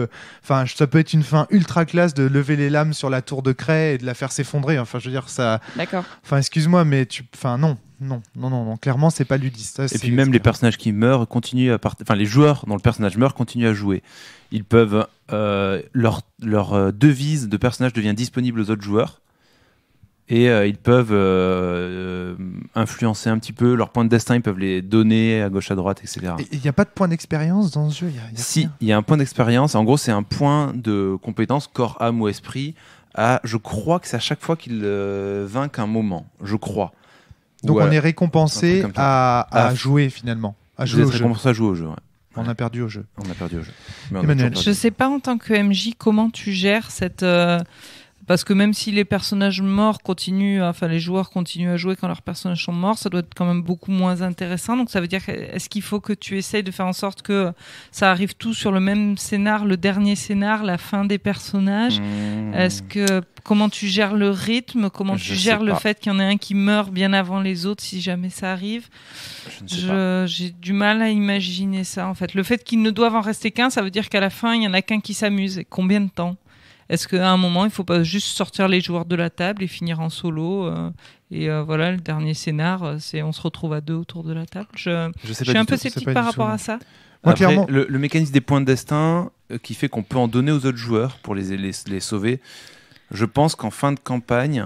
enfin, ça peut être une fin ultra classe de lever les lames sur la tour de craie et de la faire s'effondrer. Enfin, je veux dire ça. D'accord. Enfin, excuse-moi, mais tu, enfin, non, non, non, non, clairement, c'est pas ludiste. et puis même les personnages qui meurent continuent à partir. enfin les joueurs dont le personnage meurt continuent à jouer. Ils peuvent euh, leur, leur euh, devise de personnage devient disponible aux autres joueurs et euh, ils peuvent influencer un petit peu leur point de destin, ils peuvent les donner à gauche, à droite, etc. Il n'y a pas de point d'expérience dans ce jeu Si, il y a un point d'expérience, en gros c'est un point de compétence corps, âme ou esprit, à, je crois que c'est à chaque fois qu'ils vainquent un moment, je crois. Donc on est récompensé à, jouer finalement. À jouer récompensé à jouer au jeu. On a perdu au jeu. On a perdu au jeu. Je ne sais pas en tant que MJ comment tu gères cette, euh, parce que même si les personnages morts continuent, enfin les joueurs continuent à jouer quand leurs personnages sont morts, ça doit être quand même beaucoup moins intéressant. Donc ça veut dire, est-ce qu'il faut que tu essayes de faire en sorte que ça arrive tout sur le même scénar, le dernier scénar, la fin des personnages mmh. Est-ce que comment tu gères le rythme Comment tu gères le fait qu'il y en ait un qui meurt bien avant les autres si jamais ça arrive J'ai du mal à imaginer ça en fait. Le fait qu'ils ne doivent en rester qu'un, ça veut dire qu'à la fin il y en a qu'un qui s'amuse. Combien de temps est-ce qu'à un moment, il ne faut pas juste sortir les joueurs de la table et finir en solo euh, Et euh, voilà, le dernier scénar, euh, c'est on se retrouve à deux autour de la table. Je, suis un peu sceptique par rapport à ça. Moi, clairement... le, mécanisme des points de destin qui fait qu'on peut en donner aux autres joueurs pour les, les sauver, je pense qu'en fin de campagne,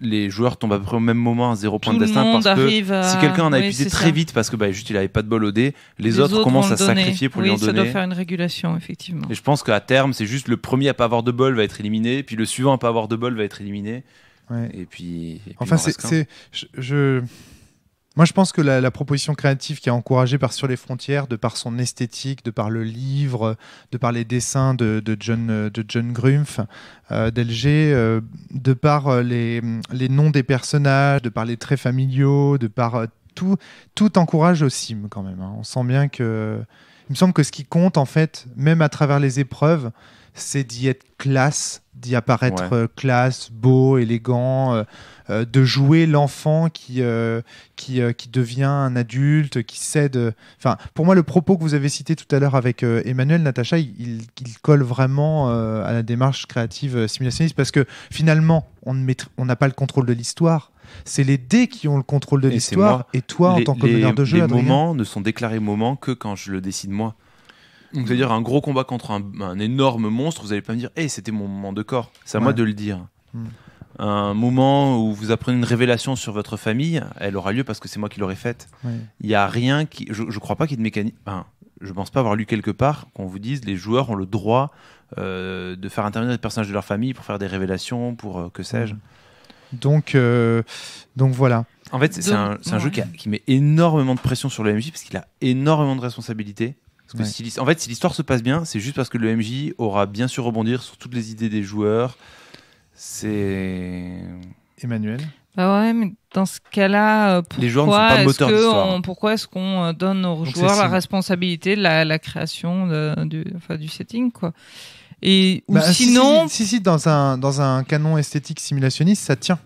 les joueurs tombent à peu près au même moment à zéro point de destin parce que euh, si quelqu'un en a épuisé très vite parce que bah, juste il avait pas de bol au dé, les, autres, commencent à sacrifier pour lui en donner. ça doit faire une régulation effectivement. Et je pense qu'à terme, c'est juste le premier à pas avoir de bol va être éliminé, puis le suivant à pas avoir de bol va être éliminé. Ouais. Et puis. Et puis enfin, c'est, je, je, moi, je pense que la, proposition créative qui est encouragée par Sur les frontières, de par son esthétique, de par le livre, de par les dessins de, John, de John Grumpf, euh, euh de par euh, les, noms des personnages, de par les traits familiaux, de par euh, tout, tout encourage aussi quand même. Hein. On sent bien que. Il me semble que ce qui compte, en fait, même à travers les épreuves, c'est d'y être classe, d'y apparaître euh, classe, beau, élégant, euh, euh, de jouer l'enfant qui, qui, devient un adulte, qui cède. Enfin, pour moi, le propos que vous avez cité tout à l'heure avec Emmanuel, Natacha, il, colle vraiment à la démarche créative simulationniste parce que finalement, on n'a pas le contrôle de l'histoire. C'est les dés qui ont le contrôle de l'histoire et toi, en tant que meneur de jeu, les moments ne sont déclarés moments que quand je le décide moi. C'est-à-dire un gros combat contre un, énorme monstre, vous allez pas me dire, hé, c'était mon moment de corps. C'est à moi de le dire. Hmm. Un moment où vous apprenez une révélation sur votre famille, elle aura lieu parce que c'est moi qui l'aurai faite. Il n'y a rien qui. Je, ne crois pas qu'il y ait de mécanisme. Je je pense pas avoir lu quelque part qu'on vous dise les joueurs ont le droit euh, de faire intervenir des personnages de leur famille pour faire des révélations, pour euh, que sais-je. Hmm. Donc, euh, donc voilà. En fait, c'est un, jeu qui, qui, met énormément de pression sur le MJ parce qu'il a énormément de responsabilités. Parce que si en fait, si l'histoire se passe bien, c'est juste parce que le MJ aura bien sûr rebondir sur toutes les idées des joueurs. C'est. Emmanuel bah ouais, mais dans ce cas-là, euh, pourquoi est-ce qu'on pourquoi est-ce qu'on donne aux joueurs la responsabilité de la, création de, du, enfin, du setting quoi Et bah, sinon, si si, si si, dans un dans un canon esthétique simulationniste, ça tient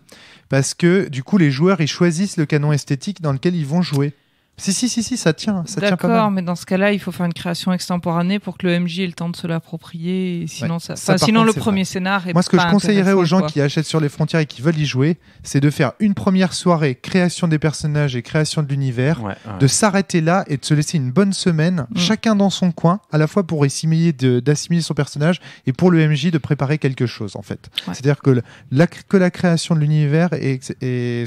parce que du coup les joueurs ils choisissent le canon esthétique dans lequel ils vont jouer. Si, si, si, ça tient. D'accord, mais dans ce cas-là, il faut faire une création extemporanée pour que le MJ ait le temps de se l'approprier. sinon, ça... le premier scénario scénar est Moi, ce que je conseillerais aux gens qui achètent sur les frontières et qui veulent y jouer, c'est de faire une première soirée création des personnages et création de l'univers, de s'arrêter là et de se laisser une bonne semaine, mm. chacun dans son coin, à la fois pour essayer d'assimiler son personnage et pour le MJ de préparer quelque chose, en fait. C'est-à-dire que, la, que la création de l'univers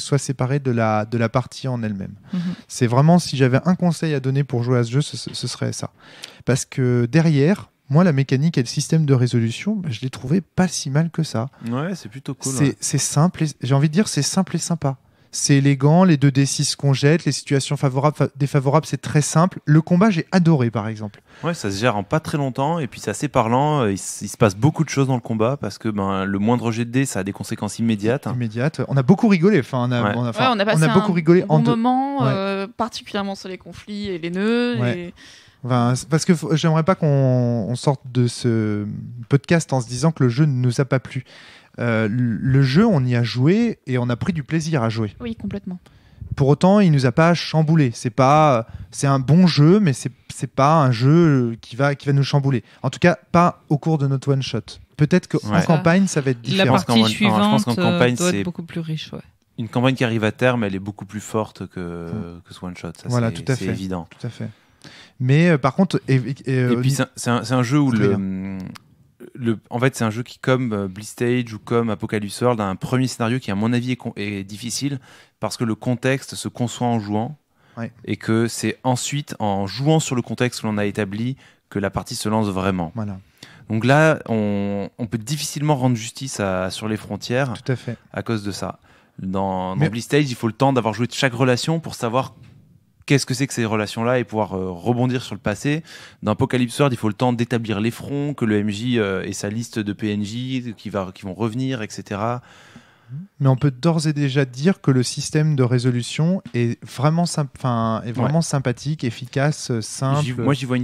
soit séparée de la, de la partie en elle-même. Mm-hmm. C'est vraiment si j'avais un conseil à donner pour jouer à ce jeu, ce, serait ça. Parce que derrière, moi, la mécanique et le système de résolution, bah, je l'ai trouvé pas si mal que ça. Ouais, c'est plutôt cool. C'est simple, j'ai envie de dire, c'est simple et sympa c'est élégant, les deux d 6 qu'on jette, les situations défavorables, c'est très simple. Le combat, j'ai adoré par exemple. Ouais, ça se gère en pas très longtemps et puis c'est assez parlant. Euh, il, se passe beaucoup de choses dans le combat parce que ben, le moindre jet de dés, ça a des conséquences immédiates. Immédiates. On a beaucoup rigolé. Enfin, on a, beaucoup rigolé en moment, particulièrement sur les conflits et les nœuds. parce que j'aimerais pas qu'on sorte de ce podcast en se disant que le jeu ne nous a pas plu. Euh, le jeu, on y a joué et on a pris du plaisir à jouer. Oui, complètement. Pour autant, il nous a pas chamboulé. C'est pas, c'est un bon jeu, mais c'est pas un jeu qui va, qui va nous chambouler. En tout cas, pas au cours de notre one shot. Peut-être qu'en campagne, ça va être différent. La partie suivante campagne, euh, c'est beaucoup plus riche. Une campagne qui arrive à terme, elle est beaucoup plus forte que, hmm. ce one shot. voilà, tout à fait. C'est évident. Tout à fait. Mais euh, par contre, et, puis c'est un, un, jeu où le, en fait, c'est un jeu qui, comme euh, stage ou comme Apocalypse World, a un premier scénario qui, à mon avis, est, difficile parce que le contexte se conçoit en jouant. Et que c'est ensuite, en jouant sur le contexte que l'on a établi, que la partie se lance vraiment. Voilà. Donc là, on, peut difficilement rendre justice à, sur les frontières à, cause de ça. Dans, dans stage il faut le temps d'avoir joué de chaque relation pour savoir qu'est-ce que c'est que ces relations-là et pouvoir euh, rebondir sur le passé. Dans Apocalypse World, il faut le temps d'établir les fronts, que le MJ et euh, ait sa liste de PNJ qui, vont revenir, etc. Mais on peut d'ores et déjà dire que le système de résolution est vraiment, est vraiment sympathique, efficace, euh, simple. moi, j'y vois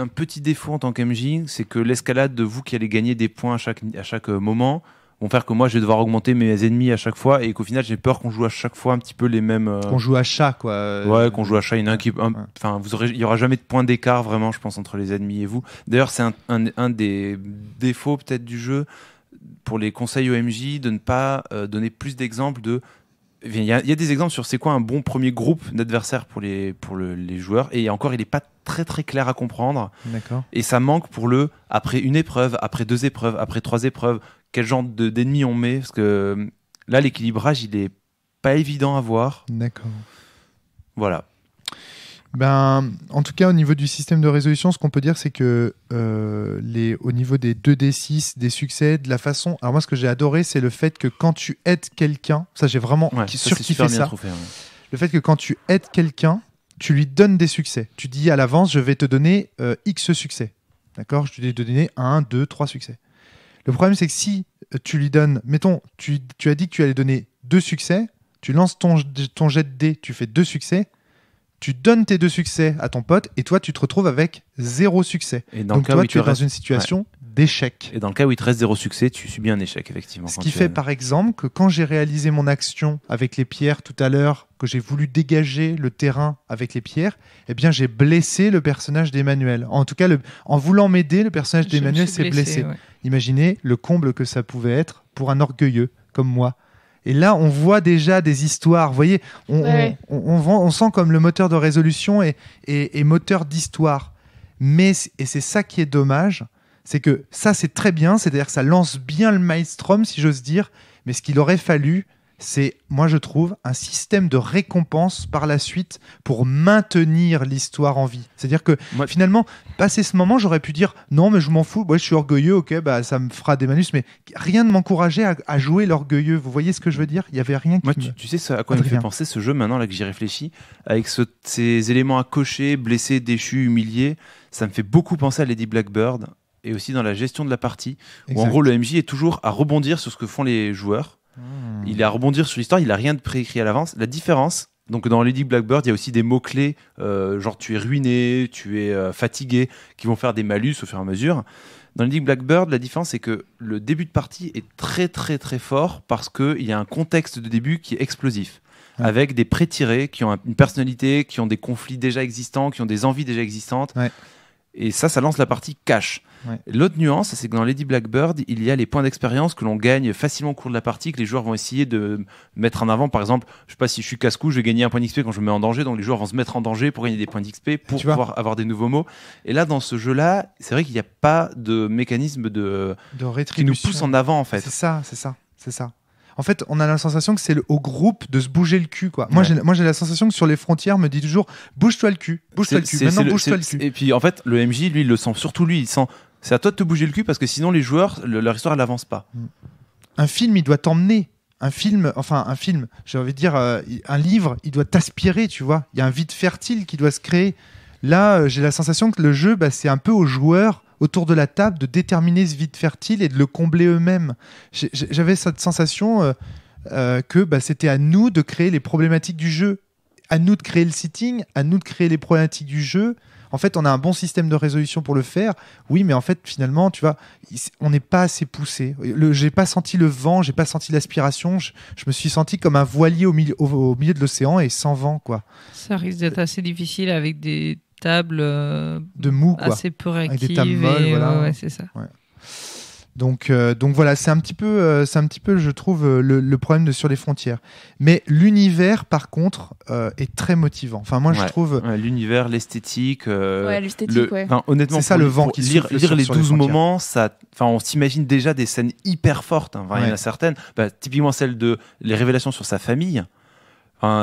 un petit défaut en tant qu'MJ, c'est que l'escalade de vous qui allez gagner des points chaque, à chaque moment, vont faire que moi je vais devoir augmenter mes ennemis à chaque fois et qu'au final j'ai peur qu'on joue à chaque fois un petit peu les mêmes. Qu'on euh, joue à chat quoi. Ouais, qu'on joue à chat. Il n'y Enfin, vous aurez, il y aura jamais de point d'écart vraiment, je pense, entre les ennemis et vous. D'ailleurs, c'est un, des défauts peut-être du jeu pour les conseils OMJ de ne pas euh, donner plus d'exemples de il y, a, des exemples sur c'est quoi un bon premier groupe d'adversaires pour les, pour les joueurs, et encore, il n'est pas très très clair à comprendre. D'accord. Et ça manque pour le après une épreuve, après deux épreuves, après trois épreuves, quel genre de, d'ennemis on met, parce que euh, là, l'équilibrage, il est pas évident à voir. D'accord. Voilà ben, En tout cas, au niveau du système de résolution, ce qu'on peut dire, c'est que euh, les, au niveau des 2D6, des succès, de la façon. Alors, moi, ce que j'ai adoré, c'est le fait que quand tu aides quelqu'un, ça, j'ai vraiment surkiffé ça. Le fait que quand tu aides quelqu'un, tu lui donnes des succès. Tu dis à l'avance, je vais te donner euh, X succès. D'accord Je vais te donner 1, 2, 3 succès. Le problème, c'est que si euh, tu lui donnes, mettons, tu, tu, as dit que tu allais donner deux succès, tu lances ton, ton jet de dés, tu fais deux succès, tu donnes tes deux succès à ton pote et toi tu te retrouves avec zéro succès. Et dans Donc cas toi où tu es dans une situation d'échec. Et dans le cas où il te reste zéro succès, tu subis un échec effectivement. Ce qui fait par exemple que quand j'ai réalisé mon action avec les pierres tout à l'heure, que j'ai voulu dégager le terrain avec les pierres, eh bien j'ai blessé le personnage d'Emmanuel. En tout cas, en voulant m'aider, le personnage d'Emmanuel s'est blessé. Imaginez le comble que ça pouvait être pour un orgueilleux comme moi. Et là, on voit déjà des histoires. Vous voyez, on, sent comme le moteur de résolution est, moteur d'histoire. Mais et c'est ça qui est dommage, c'est que ça c'est très bien, c'est-à-dire que ça lance bien le maelstrom, si j'ose dire. Mais ce qu'il aurait fallu, c'est, moi je trouve, un système de récompense par la suite pour maintenir l'histoire en vie. C'est-à-dire que finalement, passer ce moment, j'aurais pu dire non, mais je m'en fous, je suis orgueilleux, ok, bah, ça me fera des manus, mais rien ne m'encourageait à, jouer l'orgueilleux. Vous voyez ce que je veux dire Il n'y avait rien qui. tu, sais à quoi me fait penser ce jeu maintenant, là que j'y réfléchis, avec ces éléments à cocher, blessés, déchus, humiliés, ça me fait beaucoup penser à Lady Blackbird et aussi dans la gestion de la partie, où en gros le MJ est toujours à rebondir sur ce que font les joueurs il est à rebondir sur l'histoire, il n'a rien de préécrit à l'avance. La différence, donc dans Lady Blackbird, il y a aussi des mots-clés, euh, genre tu es ruiné, tu es euh, fatigué, qui vont faire des malus au fur et à mesure. Dans Lady Blackbird, la différence, c'est que le début de partie est très très très fort parce qu'il y a un contexte de début qui est explosif mm. avec des prétirés qui ont une personnalité, qui ont des conflits déjà existants, qui ont des envies déjà existantes. Et ça, ça lance la partie cash. L'autre nuance, c'est que dans Lady Blackbird, il y a les points d'expérience que l'on gagne facilement au cours de la partie, que les joueurs vont essayer de mettre en avant. Par exemple, je ne sais pas si je suis casse-cou, je vais gagner un point d'XP quand je me mets en danger, donc les joueurs vont se mettre en danger pour gagner des points d'XP, pour pouvoir avoir des nouveaux mots. Et là, dans ce jeu-là, c'est vrai qu'il n'y a pas de mécanisme de, qui nous pousse en avant en fait. C'est ça, c'est ça, c'est ça en fait, on a la sensation que c'est au groupe de se bouger le cul, quoi. Moi, j'ai la sensation que sur les frontières, me dit toujours bouge-toi le cul, bouge-toi le cul, Et puis, en fait, le MJ, lui, il le sent, surtout lui, il sent c'est à toi de te bouger le cul parce que sinon, les joueurs, leur histoire, elle avance pas. Mm. Un film, il doit t'emmener un film, enfin un film, j'ai envie de dire euh, un livre, il doit t'aspirer, tu vois. Il y a un vide fertile qui doit se créer. Là, euh, j'ai la sensation que le jeu, bah, c'est un peu au joueur autour de la table de déterminer ce vide fertile et de le combler eux-mêmes. J'avais cette sensation euh, euh, que bah, c'était à nous de créer les problématiques du jeu, à nous de créer le sitting, à nous de créer les problématiques du jeu. En fait, on a un bon système de résolution pour le faire. Oui, mais en fait, finalement, tu vois, on n'est pas assez poussé. J'ai pas senti le vent, j'ai pas senti l'aspiration. Je, me suis senti comme un voilier au milieu, au milieu de l'océan et sans vent, quoi. Ça risque d'être assez difficile avec des table euh, de mou, assez peu réactive. ça. Donc, euh, donc voilà, c'est un petit peu, euh, c'est un petit peu, je trouve, le, problème de sur les frontières. Mais l'univers, par contre, est très motivant. Enfin, moi, je trouve l'univers, l'esthétique. Ouais, honnêtement, c'est ça le vent qui lire, les 12 moments. Ça, enfin, on s'imagine déjà des scènes hyper fortes. Hein. il y en a certaines. Bah, typiquement celle de les révélations sur sa famille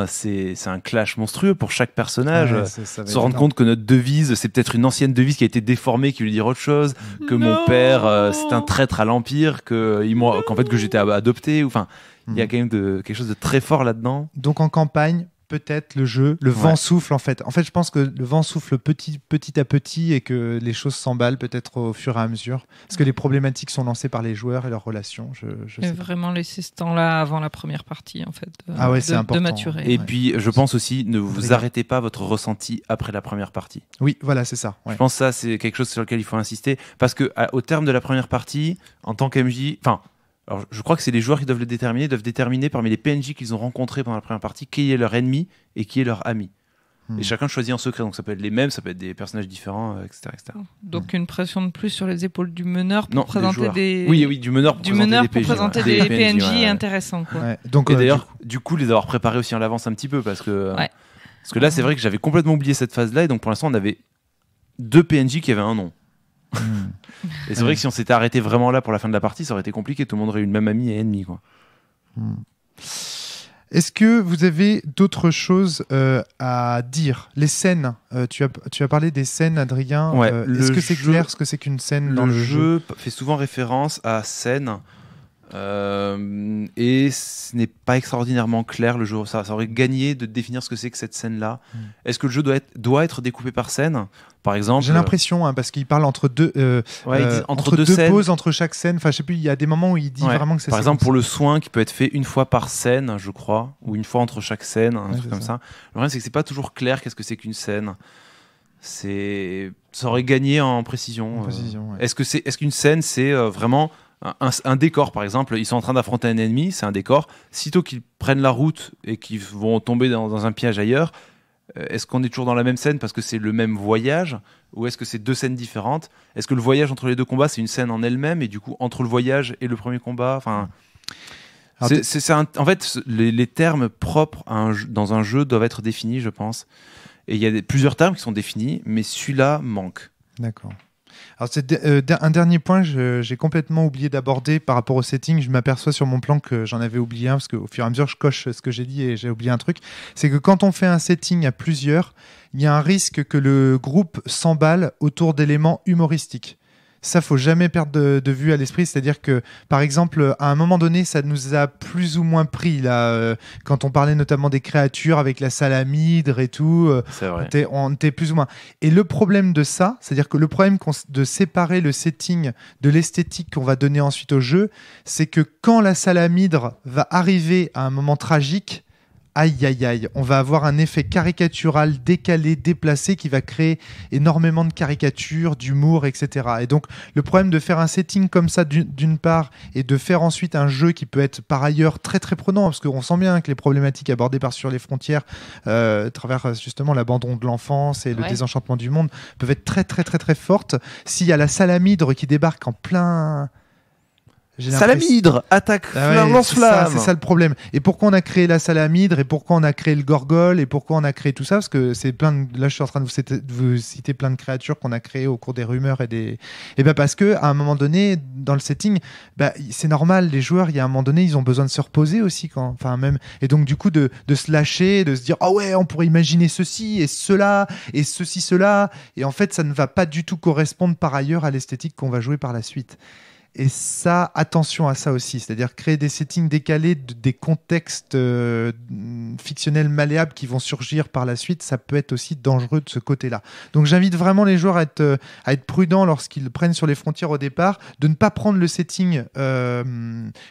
c'est un clash monstrueux pour chaque personnage. se rendre compte que notre devise, c'est peut-être une ancienne devise qui a été déformée, qui lui dit autre chose, que mon père, euh, c'est un traître à l'Empire, qu'en moi qu'en fait que j'étais adopté. Enfin, il y a mhm. quand même de, quelque chose de très fort là-dedans. Donc en campagne, peut-être le jeu, le vent souffle en fait. En fait, je pense que le vent souffle petit, petit à petit et que les choses s'emballent peut-être au fur et à mesure. Parce que les problématiques sont lancées par les joueurs et leurs relations. Je, je vraiment laisser ce temps-là avant la première partie en fait. De, ah ouais, c'est important. maturer. Et puis, je pense aussi, ne vous arrêtez pas votre ressenti après la première partie. Oui, voilà, c'est ça. Je pense que ça, c'est quelque chose sur lequel il faut insister. Parce que au terme de la première partie, en tant qu'MJ, enfin, alors, je crois que c'est les joueurs qui doivent le déterminer, doivent déterminer parmi les PNJ qu'ils ont rencontrés pendant la première partie qui est leur ennemi et qui est leur ami. Hmm. Et chacun choisit en secret, donc ça peut être les mêmes, ça peut être des personnages différents, euh, etc., oh, Donc une pression de plus sur les épaules du meneur pour présenter des. Oui, oui, du meneur pour présenter des PNJ, intéressants. Donc, et euh, d'ailleurs, du... coup, les avoir préparés aussi en avance un petit peu parce que. Euh, parce que là, c'est vrai que j'avais complètement oublié cette phase-là, et donc pour l'instant, on avait deux PNJ qui avaient un nom et c'est vrai que si on s'était arrêté vraiment là pour la fin de la partie, ça aurait été compliqué. Tout le monde aurait eu le même ami et ennemi. Quoi. Hmm. Est-ce que vous avez d'autres choses euh, à dire Les scènes. Euh, tu, as, tu as parlé des scènes, Adrien. Euh, est-ce que c'est clair ce que c'est qu'une scène dans le, jeu, fait souvent référence à scène et ce n'est pas extraordinairement clair le jeu. Ça, aurait gagné de définir ce que c'est que cette scène-là. Mm. Est-ce que le jeu doit être, doit être découpé par scène par exemple J'ai euh, l'impression, hein, parce qu'il parle entre deux, euh, euh entre, entre deux, pauses, entre chaque scène. Enfin, je sais plus, il y a des moments où il dit vraiment que c'est. Par exemple, pour le soin qui peut être fait une fois par scène, je crois, ou une fois entre chaque scène, un truc comme ça. Le problème, c'est que c'est pas toujours clair qu'est-ce que c'est qu'une scène. C'est, ça aurait gagné en précision. Euh. précision Est-ce que c'est, est-ce qu'une scène, c'est vraiment un, décor, par exemple, ils sont en train d'affronter un ennemi, c'est un décor. Sitôt qu'ils prennent la route et qu'ils vont tomber dans, un piège ailleurs, euh, est-ce qu'on est toujours dans la même scène parce que c'est le même voyage ou est-ce que c'est deux scènes différentes Est-ce que le voyage entre les deux combats c'est une scène en elle-même et du coup entre le voyage et le premier combat Enfin, c'est en fait les, termes propres dans un jeu doivent être définis, je pense. Et il y a plusieurs termes qui sont définis, mais celui-là manque. D'accord. Alors, c'est euh, un dernier point que j'ai complètement oublié d'aborder par rapport au setting. Je m'aperçois sur mon plan que j'en avais oublié un, parce qu'au fur et à mesure, je coche ce que j'ai dit et j'ai oublié un truc. C'est que quand on fait un setting à plusieurs, il y a un risque que le groupe s'emballe autour d'éléments humoristiques. Ça, faut jamais perdre de, vue à l'esprit. C'est-à-dire que, par exemple, à un moment donné, ça nous a plus ou moins pris là, euh, quand on parlait notamment des créatures avec la salamidre et tout. Euh, on était plus ou moins. Et le problème de ça, c'est-à-dire que le problème de séparer le setting de l'esthétique qu'on va donner ensuite au jeu, c'est que quand la salamidre va arriver à un moment tragique, Aïe, aïe, aïe, on va avoir un effet caricatural, décalé, déplacé qui va créer énormément de caricatures, d'humour, etc. Et donc le problème de faire un setting comme ça d'une part et de faire ensuite un jeu qui peut être par ailleurs très très prenant, parce qu'on sent bien que les problématiques abordées par Sur les frontières, euh, à travers justement l'abandon de l'enfance et le désenchantement du monde, peuvent être très très très très fortes. S'il y a la salamidre qui débarque en plein Salamidre attaque ah flamme C'est ça, le problème. Et pourquoi on a créé la salamidre et pourquoi on a créé le gorgol et pourquoi on a créé tout ça Parce que c'est plein de... là je suis en train de vous citer, plein de créatures qu'on a créées au cours des rumeurs et des. Et ben parce que à un moment donné dans le setting, ben, c'est normal les joueurs il y a un moment donné ils ont besoin de se reposer aussi quand enfin même et donc du coup de, se lâcher, de se dire ah oh ouais on pourrait imaginer ceci et cela et ceci cela et en fait ça ne va pas du tout correspondre par ailleurs à l'esthétique qu'on va jouer par la suite. Et ça, attention à ça aussi, c'est-à-dire créer des settings décalés, des contextes euh, fictionnels malléables qui vont surgir par la suite, ça peut être aussi dangereux de ce côté-là. Donc j'invite vraiment les joueurs à être, euh, à être prudents lorsqu'ils prennent sur les frontières au départ, de ne pas prendre le setting, euh,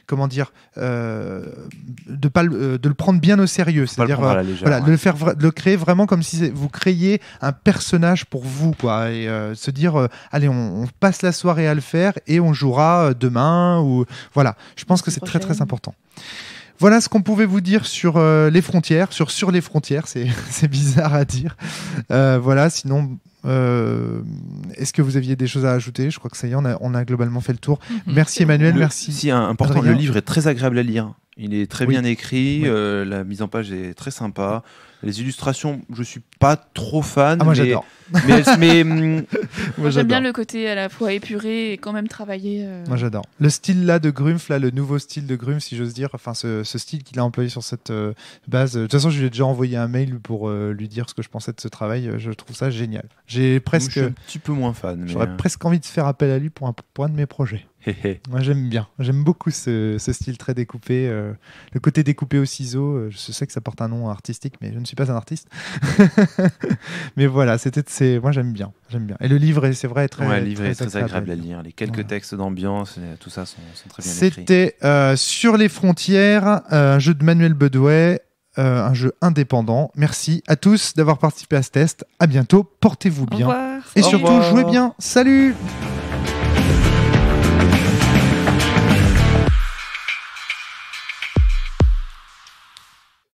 comment dire, de, pas, de le prendre bien au sérieux, c'est-à-dire voilà, le, faire, le créer vraiment comme si vous créiez un personnage pour vous, quoi, et se dire, allez, on passe la soirée à le faire et on jouera euh, demain ou voilà. Je pense que c'est très très important. Voilà ce qu'on pouvait vous dire sur euh, les frontières, sur sur les frontières, c'est bizarre à dire. Euh, voilà, sinon, est-ce que vous aviez des choses à ajouter Je crois que ça y est, on a, globalement fait le tour. Mhm. Merci Emmanuel, merci. Si important, le livre est très agréable à lire. Il est très bien écrit, euh, la mise en page est très sympa. Les illustrations, je suis pas trop fan. Ah, moi j'adore. Mais, hum, j'aime bien le côté à la fois épuré et quand même travaillé. Euh. Moi j'adore. Le style là de Grumpf, le nouveau style de Grumpf, si j'ose dire, enfin ce, style qu'il a employé sur cette euh, base. De toute façon, je lui ai déjà envoyé un mail pour lui dire ce que je pensais de ce travail. Je trouve ça génial. J'ai presque. Je suis un peu moins fan. J'aurais presque envie de faire appel à lui pour un point de mes projets. Moi, j'aime bien. J'aime beaucoup ce, style très découpé. Euh, le côté découpé au ciseau, euh, je sais que ça porte un nom artistique, mais je ne suis pas un artiste. mais voilà, c'était. Moi, j'aime bien. J'aime bien. Et le livre, c'est vrai, est très. le livre agréable, à lire. Les quelques textes d'ambiance, euh, tout ça sont, très bien C'était sur les frontières, un jeu de Manuel Bedouet. un jeu indépendant. Merci à tous d'avoir participé à ce test. À bientôt. Portez-vous bien. Et surtout, jouez bien. Salut.